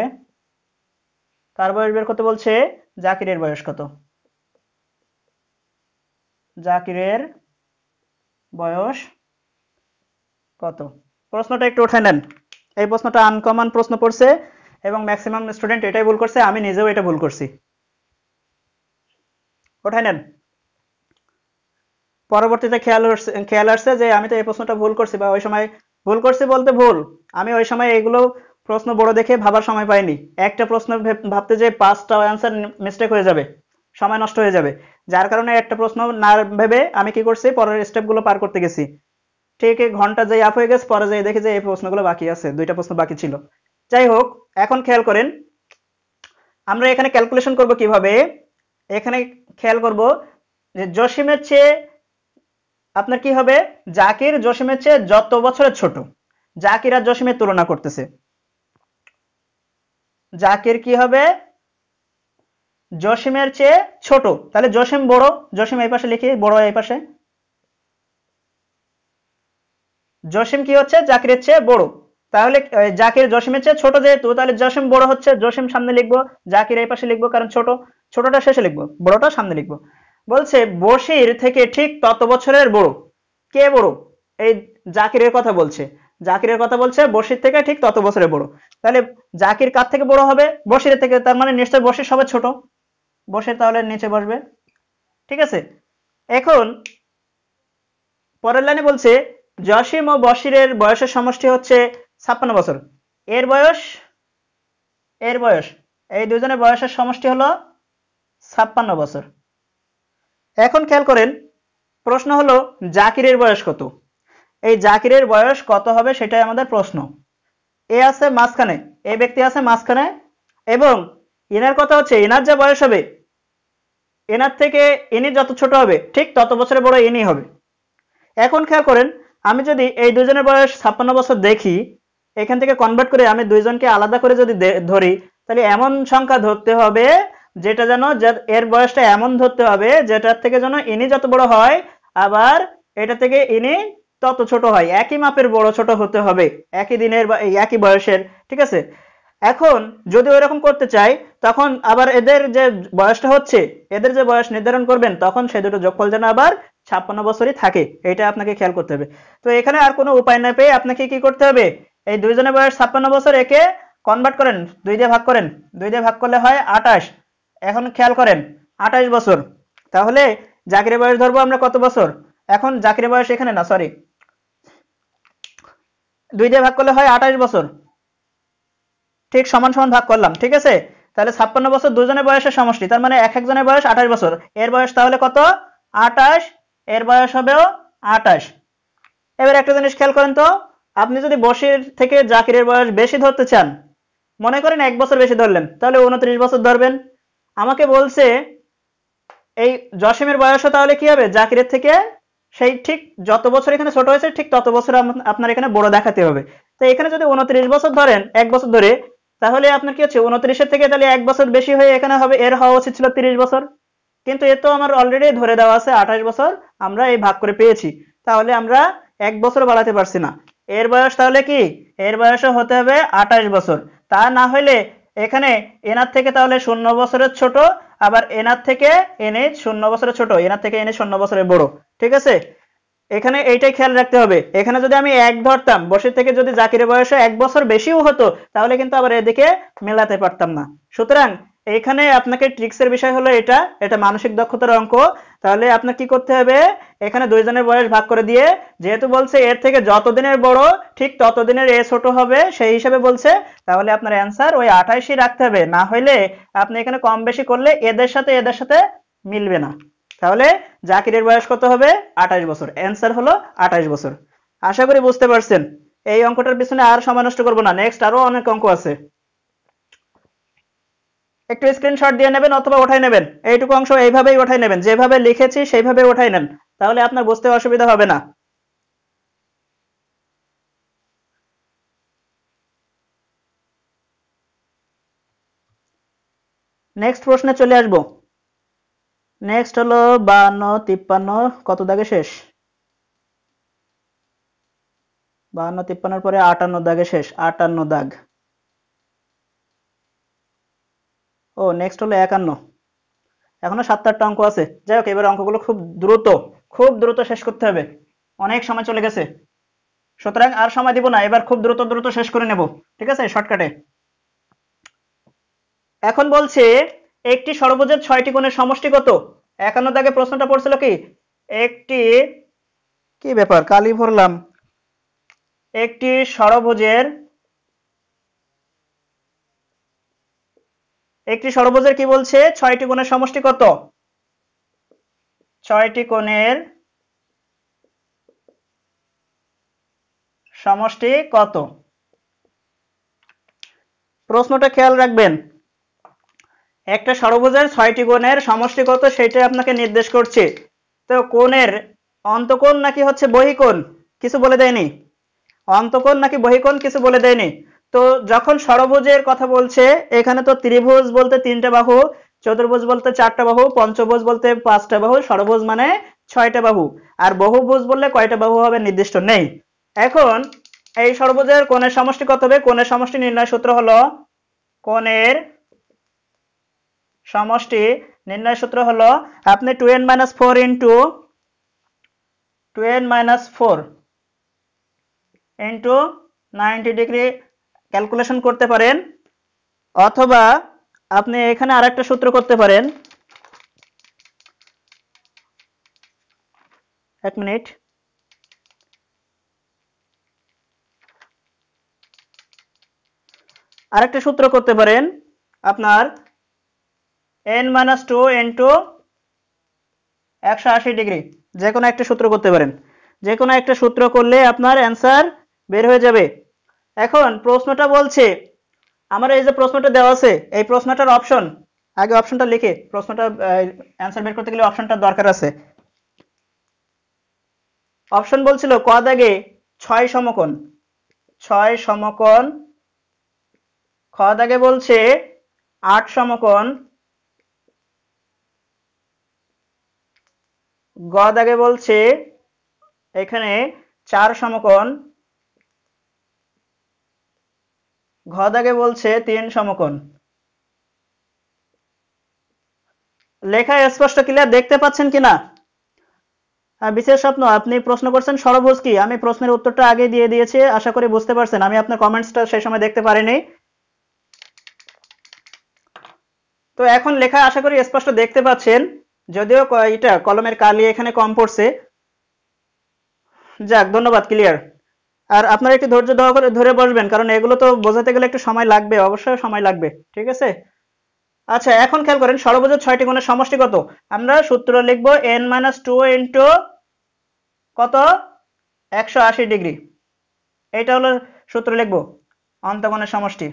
কার বয়স বের করতে বলছে জাকিরের বয়স কত জাকিরের বয়স কত প্রশ্নটা একটু উঠে নেন এই প্রশ্নটা আনকমন প্রশ্ন পড়ছে এবং ম্যাক্সিমাম স্টুডেন্ট এটাই ভুল করছে আমি নিজেও এটা ভুল করছি ওঠাই নেন পরবর্তীতে খেয়াল খেয়াল আসছে যে আমি তো এই প্রশ্নটা ভুল করছি বা ওই সময় ভুল করছি বলতে ভুল আমি ওই সময় এগুলো প্রশ্ন বড় দেখে ভাবার সময় পাইনি একটা প্রশ্ন ভাবতে যে পাঁচটা অ্যান্সার মিস্টেক হয়ে যাবে সময় নষ্ট হয়ে যাবে যার কারণে একটা প্রশ্ন না ভেবে আমি কি করছি পরের স্টেপগুলো পার করতে গেছি ঠিক ঘন্টা যাই আপ হয়ে গেছে পরে যাই দেখি যে এই প্রশ্নগুলো বাকি আছে দুইটা প্রশ্ন বাকি ছিল যাই হোক এখন খেয়াল করেন আমরা এখানে ক্যালকুলেশন করব কিভাবে এখানে খেয়াল করব যে জসিমের চেয়ে আপনার কি হবে জাকির জসিমের চেয়ে যত বছরের ছোট জাকির আর জসিমের তুলনা করতেছে জাকির কি হবে জসিমের চেয়ে ছোট তাহলে জসিম বড় জসিম এই পাশে লিখি বড় এই পাশে জসিম কি হচ্ছে জাকিরের চেয়ে বড় তাহলে জাকির জসিমের চেয়ে ছোট যেহেতু তাহলে জসিম বড় হচ্ছে জসিম সামনে লিখবো জাকির এই পাশে লিখবো কারণ ছোট ছোটটা শেষে লিখবো বড়টা সামনে লিখবো বলছে বসির থেকে ঠিক তত বছরের বড় কে বড় এই জাকিরের কথা বলছে জাকিরের কথা বলছে বসির থেকে ঠিক তত বছরের বড় তাহলে জাকির কার থেকে বড় হবে বসির থেকে তার মানে নিশ্চয় বসির সবাই ছোট বসে তাহলে নিচে বসবে ঠিক আছে এখন পরের লাইনে বলছে জসিম ও বসিরের বয়সের সমষ্টি হচ্ছে ছাপ্পান্ন বছর এর বয়স এর বয়স এই দুজনের বয়সের সমষ্টি হলো ছাপ্পান্ন বছর এখন খেয়াল করেন প্রশ্ন হলো জাকিরের বয়স কত এই জাকিরের বয়স কত হবে সেটাই আমাদের প্রশ্ন এ আছে মাঝখানে এই ব্যক্তি আছে মাঝখানে এবং এনার কথা হচ্ছে এনার যে বয়স হবে এনার থেকে এনি যত ছোট হবে ঠিক তত বছরে বড় ইনি হবে এখন খেয়াল করেন আমি যদি এই দুজনের বয়স ছাপ্পান্ন বছর দেখি এখান থেকে কনভার্ট করে আমি দুইজনকে আলাদা করে যদি ধরি তাহলে এমন সংখ্যা ধরতে হবে যেটা যেন এর বয়সটা এমন ধরতে হবে যেটার থেকে যেন ইনি যত বড় হয় আবার এটা থেকে ইনি তত ছোট হয় একই মাপের বড় ছোট হতে হবে একই দিনের একই বয়সের ঠিক আছে এখন যদি ওইরকম করতে চাই তখন আবার এদের যে বয়সটা হচ্ছে এদের যে বয়স নির্ধারণ করবেন তখন সে দুটো যোগফল যেন আবার ছাপ্পান্ন বছরই থাকে এটা আপনাকে খেয়াল করতে হবে তো এখানে আর কোনো উপায় না পেয়ে আপনাকে কি করতে হবে এই দুইজনের বয়স ছাপ্পান্ন বছর একে কনভার্ট করেন দুই দিয়ে ভাগ করেন দুই দিয়ে ভাগ করলে হয় আটাশ এখন খেয়াল করেন আঠাশ বছর তাহলে জাকিরের বয়স ধরবো আমরা কত বছর এখন জাকিরের বয়স এখানে না সরি দুই দিয়ে ভাগ করলে হয় আঠাশ বছর ঠিক সমান সমান ভাগ করলাম ঠিক আছে তাহলে ছাপ্পান্ন বছর দুজনের বয়সের সমষ্টি তার মানে এক একজনের বয়স আঠাশ বছর এর বয়স তাহলে কত আঠাশ এর বয়স হবেও আঠাশ এবার একটা জিনিস খেয়াল করেন তো আপনি যদি বসির থেকে জাকিরের বয়স বেশি ধরতে চান মনে করেন এক বছর বেশি ধরলেন তাহলে উনত্রিশ বছর ধরবেন আমাকে বলছে এই জসিমের বয়সও তাহলে কি হবে জাকিরের থেকে সেই ঠিক যত বছর এখানে ছোট হয়েছে ঠিক তত বছর আপনার এখানে বড় দেখাতে হবে তো এখানে যদি উনত্রিশ বছর ধরেন এক বছর ধরে তাহলে আপনার কি হচ্ছে উনত্রিশের থেকে তাহলে এক বছর বেশি হয়ে এখানে হবে এর হওয়া উচিত ছিল তিরিশ বছর কিন্তু এ তো আমার অলরেডি ধরে দেওয়া আছে আঠাশ বছর আমরা এই ভাগ করে পেয়েছি তাহলে আমরা এক বছর বাড়াতে পারছি না এর বয়স তাহলে কি এর বয়সও হতে হবে আঠাশ বছর তা না হলে এখানে এনার থেকে তাহলে শূন্য বছরের ছোট আবার এনার থেকে এনে শূন্য বছরের ছোট এনার থেকে এনে শূন্য বছরের বড় ঠিক আছে এখানে এইটাই খেয়াল রাখতে হবে এখানে যদি আমি এক ধরতাম বসির থেকে যদি জাকিরের বয়সে এক বছর বেশিও হতো তাহলে কিন্তু আবার এদিকে মেলাতে পারতাম না সুতরাং এখানে আপনাকে ট্রিক্সের বিষয় হলো এটা এটা মানসিক দক্ষতার অঙ্ক তাহলে আপনার কি করতে হবে এখানে দুইজনের বয়স ভাগ করে দিয়ে যেহেতু বলছে এর থেকে যতদিনের বড় ঠিক ততদিনের এ ছোট হবে সেই হিসাবে বলছে তাহলে আপনার অ্যান্সার ওই আঠাইশই রাখতে হবে না হইলে আপনি এখানে কম বেশি করলে এদের সাথে এদের সাথে মিলবে না তাহলে জাকিরের বয়স কত হবে আঠাইশ বছর অ্যান্সার হলো আঠাইশ বছর আশা করি বুঝতে পারছেন এই অঙ্কটার পিছনে আর সময় নষ্ট করবো না নেক্সট আরও অনেক অঙ্ক আছে একটু স্ক্রিনশট দিয়ে নেবেন অথবা ওঠাই নেবেন এইটুকু অংশ এইভাবেই ওঠাই নেবেন যেভাবে লিখেছি সেইভাবে ওঠাই নেন তাহলে আপনার বুঝতে অসুবিধা হবে না নেক্সট প্রশ্নে চলে আসবো নেক্সট হলো বান্ন তিপ্পান্ন কত দাগে শেষ বান্ন তিপ্পান্নর পরে আটান্ন দাগে শেষ আটান্ন দাগ ও নেক্সট হলো একান্ন এখনো সাত আটটা অঙ্ক আছে যাই হোক এবার অঙ্কগুলো খুব দ্রুত খুব দ্রুত শেষ করতে হবে অনেক সময় চলে গেছে সুতরাং আর সময় দিব না এবার খুব দ্রুত দ্রুত শেষ করে নেব ঠিক আছে শর্টকাটে এখন বলছে একটি সর্বোচ্চ ছয়টি কোণের সমষ্টি কত একান্ন দাগে প্রশ্নটা পড়ছিল কি একটি কি ব্যাপার কালি ভরলাম একটি সরভুজের একটি সর্বজের কি বলছে ছয়টি কোণের সমষ্টি কত ছয়টি কোণের সমষ্টি কত প্রশ্নটা খেয়াল রাখবেন একটা সর্বজের ছয়টি কোণের সমষ্টি কত সেটাই আপনাকে নির্দেশ করছে তো কোণের অন্তকোণ নাকি হচ্ছে বহিকোণ কিছু বলে দেয়নি অন্তকোণ নাকি বহিকোণ কিছু বলে দেয়নি তো যখন সরভোজের কথা বলছে এখানে তো ত্রিভোজ বলতে তিনটা বাহু চতুর্ভোজ বলতে চারটা বাহু পঞ্চভোজ বলতে পাঁচটা বাহু সরভোজ মানে ছয়টা বাহু আর বহুভোজ বললে কয়টা বাহু হবে নির্দিষ্ট নেই এখন এই সর্বজের কোণের সমষ্টি কত হবে কোণের সমষ্টি নির্ণয় সূত্র হলো কোণের সমষ্টি নির্ণয় সূত্র হলো আপনি two N minus four into two N minus four into ninety degree calculation করতে পারেন অথবা আপনি এখানে আর একটা সূত্র করতে পারেন এক মিনিট আর একটা সূত্র করতে পারেন আপনার N minus two N two একশো আশি ডিগ্রি যে কোনো একটা সূত্র করতে পারেন যে কোনো একটা সূত্র করলে আপনার অ্যান্সার বের হয়ে যাবে এখন প্রশ্নটা বলছে আমার এই যে প্রশ্নটা দেওয়া আছে এই প্রশ্নটার অপশন আগে অপশনটা লিখে প্রশ্নটা অ্যান্সার বের করতে গেলে অপশনটা দরকার আছে অপশন বলছিল ক দাগে ছয় সমকোণ ছয় সমকোণ খ দাগে বলছে আট সমকোণ গ দাগে বলছে এখানে চার সমকোণ ঘ দাগে বলছে তিন সমকোণ লেখা স্পষ্ট ক্লিয়ার দেখতে পাচ্ছেন কিনা হ্যাঁ, বিশেষ স্বপ্ন আপনি প্রশ্ন করছেন সরভোজ কি আমি প্রশ্নের উত্তরটা আগে দিয়ে দিয়েছি আশা করি বুঝতে পারছেন আমি আপনার কমেন্টসটা সেই সময় দেখতে পারিনি তো এখন লেখা আশা করি স্পষ্ট দেখতে পাচ্ছেন যদিও এটা কলমের কালি এখানে কম পড়ছে যাক ধন্যবাদ ক্লিয়ার আর আপনারা একটু ধৈর্য করে ধরে বসবেন কারণ এগুলো তো বোঝাতে গেলে একটু সময় লাগবে অবশ্যই সময় লাগবে ঠিক আছে আচ্ছা এখন খেয়াল করেন সর্বোচ্চ ছয়টি গুণের সমষ্টি কত আমরা সূত্র লিখব এন মাইনাস টু ইন্টু কত একশো আশি ডিগ্রি এটা হলো সূত্র লিখব অন্তকোণের সমষ্টি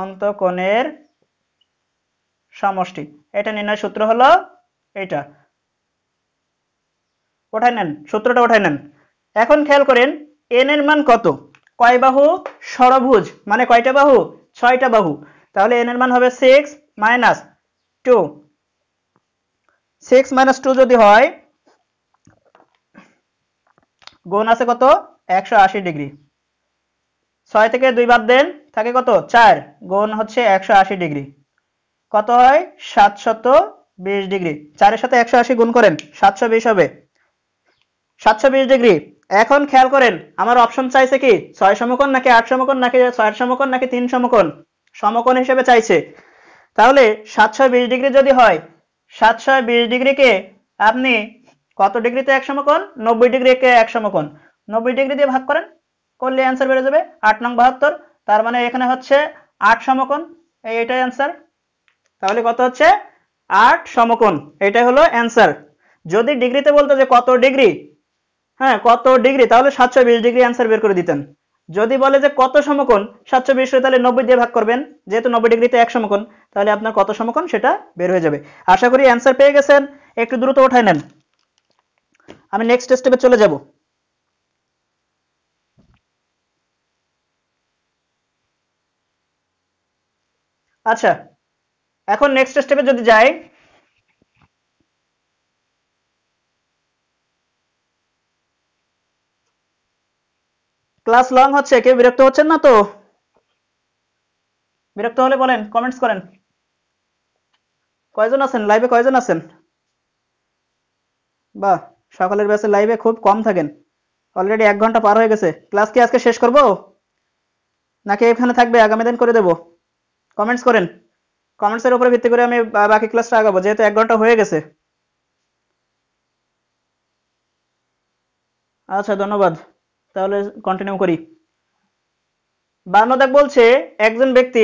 অন্তকোণের সমষ্টি এটা নির্ণয় সূত্র হলো এটা ওঠায় নেন সূত্রটা ওঠায় নেন এখন খেয়াল করেন এন এর মান কত কয় বাহু সরভুজ মানে কয়টা বাহু ছয়টা বাহু তাহলে এন এর মান হবে six minus two six minus two যদি হয় গুণ আছে কত একশো আশি ডিগ্রি ছয় থেকে দুই বাদ দেন থাকে কত চার গুণ হচ্ছে একশো আশি ডিগ্রি কত হয় সাতশত বিশ ডিগ্রি চারের সাথে একশো আশি গুণ করেন সাতশো বিশ হবে সাতশো বিশ ডিগ্রি এখন খেয়াল করেন আমার অপশন চাইছে কি ছয় সমকোণ নাকি আট সমকোণ নাকি ছয় সমকোণ নাকি তিন সমকোণ সমকোণ হিসেবে চাইছে তাহলে সাতশো বিশ ডিগ্রি যদি হয় সাতশো বিশ ডিগ্রিকে আপনি কত ডিগ্রিতে এক সমকোণ নব্বই ডিগ্রিকে এক সমকোণ নব্বই ডিগ্রি দিয়ে ভাগ করেন করলে অ্যান্সার বেড়ে যাবে আট নং বাহাত্তর তার মানে এখানে হচ্ছে আট সমকোণ এইটাই অ্যান্সার তাহলে কত হচ্ছে আট সমকোণ এটাই হলো অ্যান্সার যদি ডিগ্রিতে বলতো যে কত ডিগ্রি হ্যাঁ কত ডিগ্রি তাহলে সাতশো বিশ ডিগ্রি অ্যান্সার বের করে দিতেন যদি বলে যে কত সমকোণ সাতশো বিশ তাহলে নব্বই দিয়ে ভাগ করবেন যেহেতু নব্বই ডিগ্রিতে এক সমকোণ তাহলে আপনার কত সমকোণ সেটা বের হয়ে যাবে আশা করি অ্যান্সার পেয়ে গেছেন একটু দ্রুত ওঠায় নেন আমি নেক্সট স্টেপে চলে যাব আচ্ছা এখন নেক্সট স্টেপে যদি যাই ক্লাস লং হচ্ছে কেউ বিরক্ত হচ্ছেন না তো বিরক্ত হলে বলেন কমেন্টস করেন কয়জন আছেন লাইভে কয়জন আছেন বা সকালের ব্যাচে লাইভে খুব কম থাকেন অলরেডি এক ঘন্টা পার হয়ে গেছে ক্লাস কি আজকে শেষ করব নাকি এখানে থাকবে আগামী দিন করে দেব কমেন্টস করেন কমেন্টসের উপরে ভিত্তি করে আমি বাকি ক্লাসটা আগাবো যেহেতু এক ঘন্টা হয়ে গেছে আচ্ছা ধন্যবাদ তাহলে কন্টিনিউ করি বান্ন বলছে একজন ব্যক্তি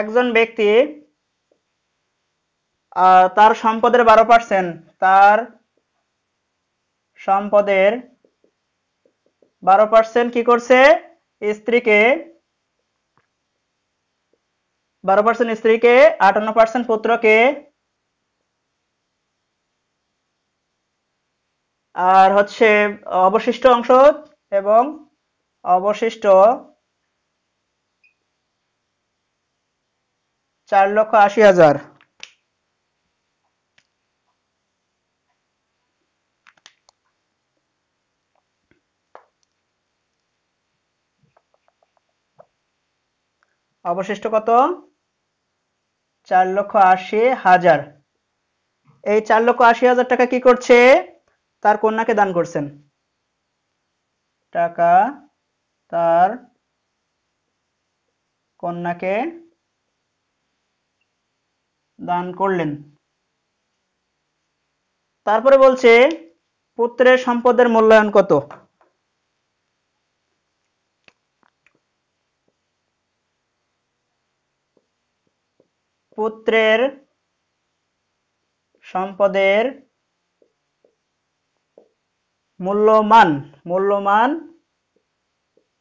একজন ব্যক্তি তার সম্পদের বারো পার্সেন্ট তার সম্পদের বারো পার্সেন্ট কি করছে স্ত্রীকে বারো পার্সেন্ট স্ত্রীকে আটান্ন পার্সেন্ট পুত্রকে আর হচ্ছে অবশিষ্ট অংশ এবং অবশিষ্ট চার লক্ষ আশি হাজার অবশিষ্ট কত চার লক্ষ আশি হাজার এই চার লক্ষ আশি হাজার টাকা কি করছে তার কন্যাকে দান করছেন টাকা তার কন্যাকে দান করলেন তারপরে বলছে পুত্রের সম্পদের মূল্যায়ন কত পুত্রের সম্পদের মূল্যমান মূল্যমান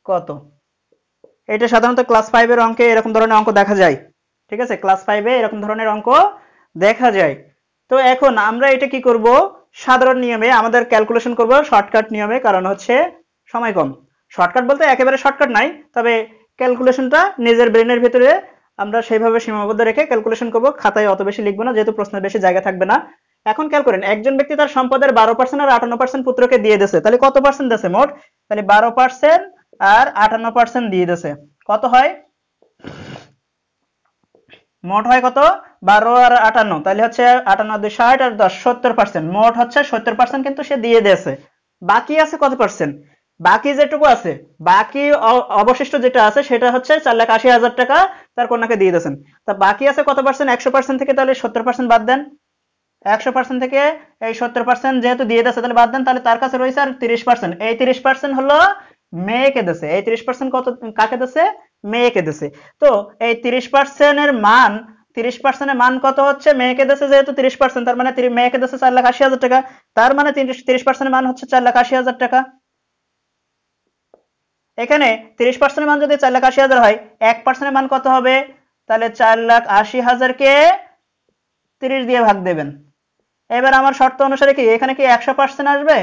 কত এটা সাধারণত ক্লাস ফাইভের অঙ্কে এরকম ধরনের অঙ্ক দেখা যায় ঠিক আছে ক্লাস ফাইভে এরকম ধরনের অঙ্ক দেখা যায় তো এখন আমরা এটা কি করব সাধারণ নিয়মে আমাদের ক্যালকুলেশন করব শর্টকাট নিয়মে কারণ হচ্ছে সময় কম শর্টকাট বলতে একেবারে শর্টকাট নাই তবে ক্যালকুলেশনটা নিজের ব্রেনের ভিতরে আমরা সেইভাবে সীমাবদ্ধ রেখে ক্যালকুলেশন করব খাতায় অত বেশি লিখবো না যেহেতু প্রশ্নের বেশি জায়গা থাকবে না এখন খেয়াল করেন একজন ব্যক্তি তার সম্পদের বারো পার্সেন্ট আর আটান্ন পার্সেন্ট পুত্রকে দিয়ে দিয়েছে তাহলে কত পার্সেন্ট দেশে মোট তাহলে বারো পার্সেন্ট আর আটান্ন পার্সেন্ট দিয়ে দিয়েছে কত হয় মোট হয় কত বারো আর আটান্ন তাহলে হচ্ছে আটান্ন দুই ষাট আর দশ সত্তর পার্সেন্ট মোট হচ্ছে সত্তর পার্সেন্ট কিন্তু সে দিয়ে দিয়েছে বাকি আছে কত পার্সেন্ট বাকি যেটুকু আছে বাকি অবশিষ্ট যেটা আছে সেটা হচ্ছে চার লাখ আশি হাজার টাকা তার কন্যাকে দিয়ে দিয়েছেন তা বাকি আছে কত পার্সেন্ট একশো পার্সেন্ট থেকে তাহলে সত্তর পার্সেন্ট বাদ দেন একশো পার্সেন্ট থেকে এই সত্তর পার্সেন্ট যেহেতু দিয়ে দেশে তাহলে বাদ দেন তাহলে তার কাছে রয়েছে আর তিরিশ পার্সেন্ট এই তিরিশ পার্সেন্ট হলো মেয়েকে দেশে এই তিরিশ পার্সেন্ট কত কাকে দেশে মেয়েকে দেশে তো এই তিরিশ পার্সেন্টের মান তিরিশ পার্সেন্টের মান কত হচ্ছে মেয়েকে দেশে যেহেতু তিরিশ পার্সেন্ট তার মানে মেয়েকে দেশে চার লাখ আশি হাজার টাকা তার মানে তিরিশ তিরিশ পার্সেন্টের মান হচ্ছে চার লাখ আশি হাজার টাকা এখানে তিরিশ পার্সেন্টের মান যদি চার লাখ আশি হাজার হয় এক পার্সেন্টের মান কত হবে তাহলে চার লাখ আশি হাজারকে তিরিশ দিয়ে ভাগ দেবেন এবার আমার শর্ত অনুসারে কি এখানে কি একশো পার্সেন্ট আসবে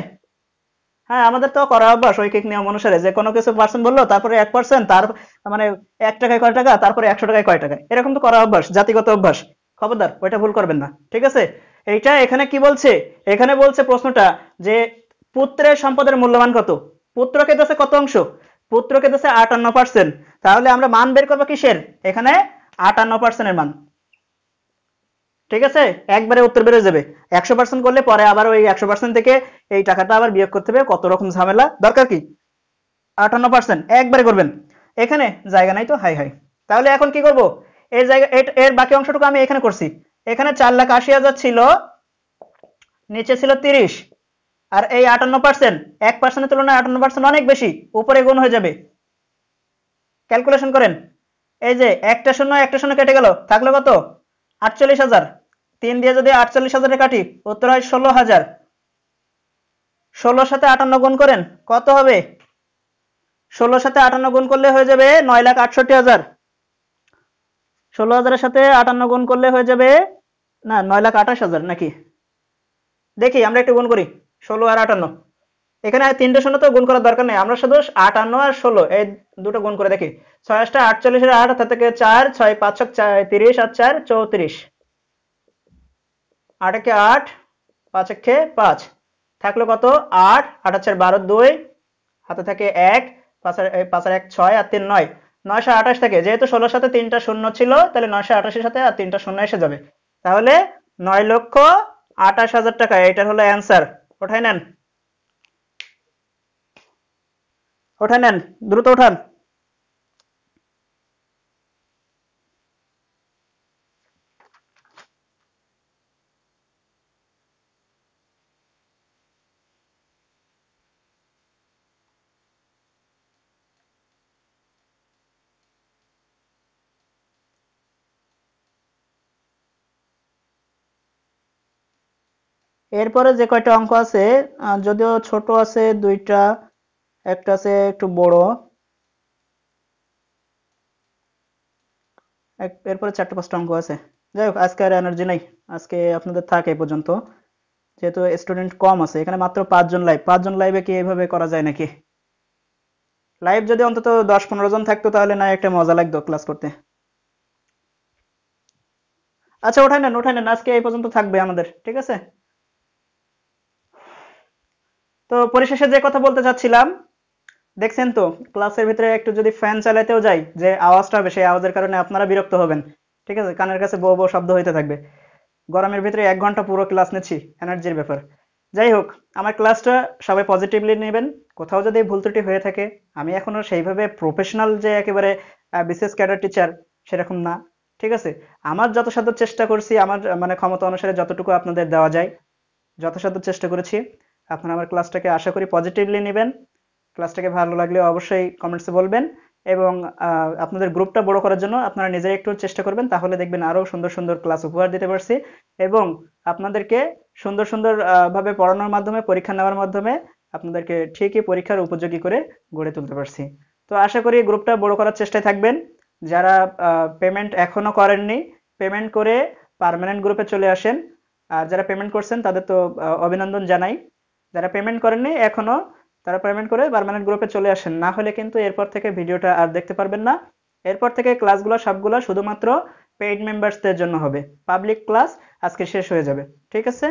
হ্যাঁ আমাদের তো করা অভ্যাস ঐকিক নিয়ম অনুসারে যে কোনো কিছু পার্সেন্ট বললো তারপরে এক পার্সেন্ট তার মানে এক টাকায় কয় টাকা তারপরে একশো টাকায় কয় টাকা এরকম তো করা অভ্যাস জাতিগত অভ্যাস খবরদার ওইটা ভুল করবেন না ঠিক আছে এইটা এখানে কি বলছে এখানে বলছে প্রশ্নটা যে পুত্রের সম্পদের মূল্যমান কত পুত্রকে দেশে কত অংশ পুত্রকে দেশে আটান্ন পার্সেন্ট তাহলে আমরা মান বের করবো কিসের এখানে আটান্ন পার্সেন্টের মান ঠিক আছে একবারে উত্তর বেড়ে যাবে একশো পার্সেন্ট করলে পরে আবার ওই একশো পার্সেন্ট থেকে এই টাকাটা আবার বিয়োগ করতে হবে কত রকম ঝামেলা দরকার কি আটান্ন পার্সেন্ট একবারে করবেন এখানে জায়গা নাই তো হাই হাই তাহলে এখন কি করব এই জায়গা এর বাকি অংশটুকু আমি এখানে করছি এখানে চার লাখ আশি হাজার ছিল নিচে ছিল তিরিশ আর এই আটান্ন পার্সেন্ট এক পার্সেন্টের তুলনায় আটান্ন পার্সেন্ট অনেক বেশি উপরে গুণ হয়ে যাবে ক্যালকুলেশন করেন এই যে একটা শূন্য একটা শূন্য কেটে গেল থাকলো কত আটচল্লিশ হাজার তিন দিয়ে যদি আটচল্লিশ হাজারে কাটি উত্তর হয় ষোলো হাজার ষোলোর সাথে আটান্ন গুণ করেন কত হবে ষোলোর সাথে আটান্ন গুণ করলে হয়ে যাবে নয় লাখ আটষট্টি হাজার ষোলো হাজারের সাথে আটান্ন গুণ করলে হয়ে যাবে না নয় লাখ আঠাশ হাজার নাকি দেখি আমরা একটু গুণ করি ষোলো আর আটান্ন এখানে তিনটে শূন্য তো গুণ করার দরকার নেই আমরা শুধু আটান্ন আর ষোলো এই দুটো গুণ করে দেখি ছয় আটটা আটচল্লিশের আট থেকে চার ছয় পাঁচ ছয় তিরিশ আর চার চৌত্রিশ আট একে আট পাঁচ একে পাঁচ থাকলো কত আট আট আচ্ছার বারো দুই হাতে থাকে এক পাঁচ পাঁচ আর এক ছয় আর তিন নয় নয়শো আঠাশ থেকে যেহেতু ষোলোর সাথে তিনটা শূন্য ছিল তাহলে নয়শো আঠাশের সাথে আর তিনটা শূন্য এসে যাবে তাহলে নয় লক্ষ আঠাশ হাজার টাকা এটার হলো অ্যান্সার ওঠাই নেন ওঠাই নেন দ্রুত ওঠান এরপরে যে কয়টা অঙ্ক আছে যদিও ছোট আছে দুইটা একটা আছে একটু বড় এরপরে চারটে পাঁচটা অঙ্ক আছে যাই হোক আজকে আর এনার্জি নাই আজকে আপনাদের থাকে এ পর্যন্ত যেহেতু স্টুডেন্ট কম আছে এখানে মাত্র পাঁচজন লাইভ পাঁচজন লাইভে কি এইভাবে করা যায় নাকি লাইভ যদি অন্তত দশ পনেরো জন থাকতো তাহলে না একটা মজা লাগতো ক্লাস করতে আচ্ছা ওঠাই নেন ওঠাই নেন আজকে এই পর্যন্ত থাকবে আমাদের ঠিক আছে তো পরিশেষে যে কথা বলতে চাচ্ছিলাম দেখছেন তো ক্লাসের ভিতরে একটু যদি ফ্যান চালাইতেও যাই যে আওয়াজটা হবে সেই আওয়াজের কারণে আপনারা বিরক্ত হবেন ঠিক আছে কানের কাছে বউ বউ শব্দ হইতে থাকবে গরমের ভিতরে এক ঘন্টা পুরো ক্লাস নিচ্ছি এনার্জির ব্যাপার যাই হোক আমার ক্লাসটা সবাই পজিটিভলি নেবেন কোথাও যদি ভুল ত্রুটি হয়ে থাকে আমি এখনো সেইভাবে প্রফেশনাল যে একেবারে বিশেষ ক্যাডার টিচার সেরকম না ঠিক আছে আমার যথাসাধ্য চেষ্টা করছি আমার মানে ক্ষমতা অনুসারে যতটুকু আপনাদের দেওয়া যায় যথাসাধ্য চেষ্টা করেছি আপনারা আমার ক্লাসটাকে আশা করি পজিটিভলি নেবেন ক্লাসটাকে ভালো লাগলে অবশ্যই কমেন্টসে বলবেন এবং আপনাদের গ্রুপটা বড় করার জন্য আপনারা নিজেরা একটু চেষ্টা করবেন তাহলে দেখবেন আরও সুন্দর সুন্দর ক্লাস উপহার দিতে পারছি এবং আপনাদেরকে সুন্দর সুন্দর ভাবে পড়ানোর মাধ্যমে পরীক্ষা নেওয়ার মাধ্যমে আপনাদেরকে ঠিকই পরীক্ষার উপযোগী করে গড়ে তুলতে পারছি তো আশা করি গ্রুপটা বড় করার চেষ্টায় থাকবেন যারা পেমেন্ট এখনো করেননি পেমেন্ট করে পারমানেন্ট গ্রুপে চলে আসেন আর যারা পেমেন্ট করছেন তাদের তো অভিনন্দন জানাই যারা পেমেন্ট করেননি এখনও তারা পেমেন্ট করে পারমানেন্ট গ্রুপে চলে আসেন না হলে কিন্তু এরপর থেকে ভিডিওটা আর দেখতে পারবেন না এরপর থেকে ক্লাসগুলো সবগুলো শুধুমাত্র পেইড মেম্বার্সদের জন্য হবে পাবলিক ক্লাস আজকে শেষ হয়ে যাবে ঠিক আছে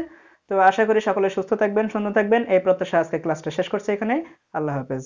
তো আশা করি সকলে সুস্থ থাকবেন সুন্দর থাকবেন এই প্রত্যাশা আজকে ক্লাসটা শেষ করছে এখানে আল্লাহ হাফেজ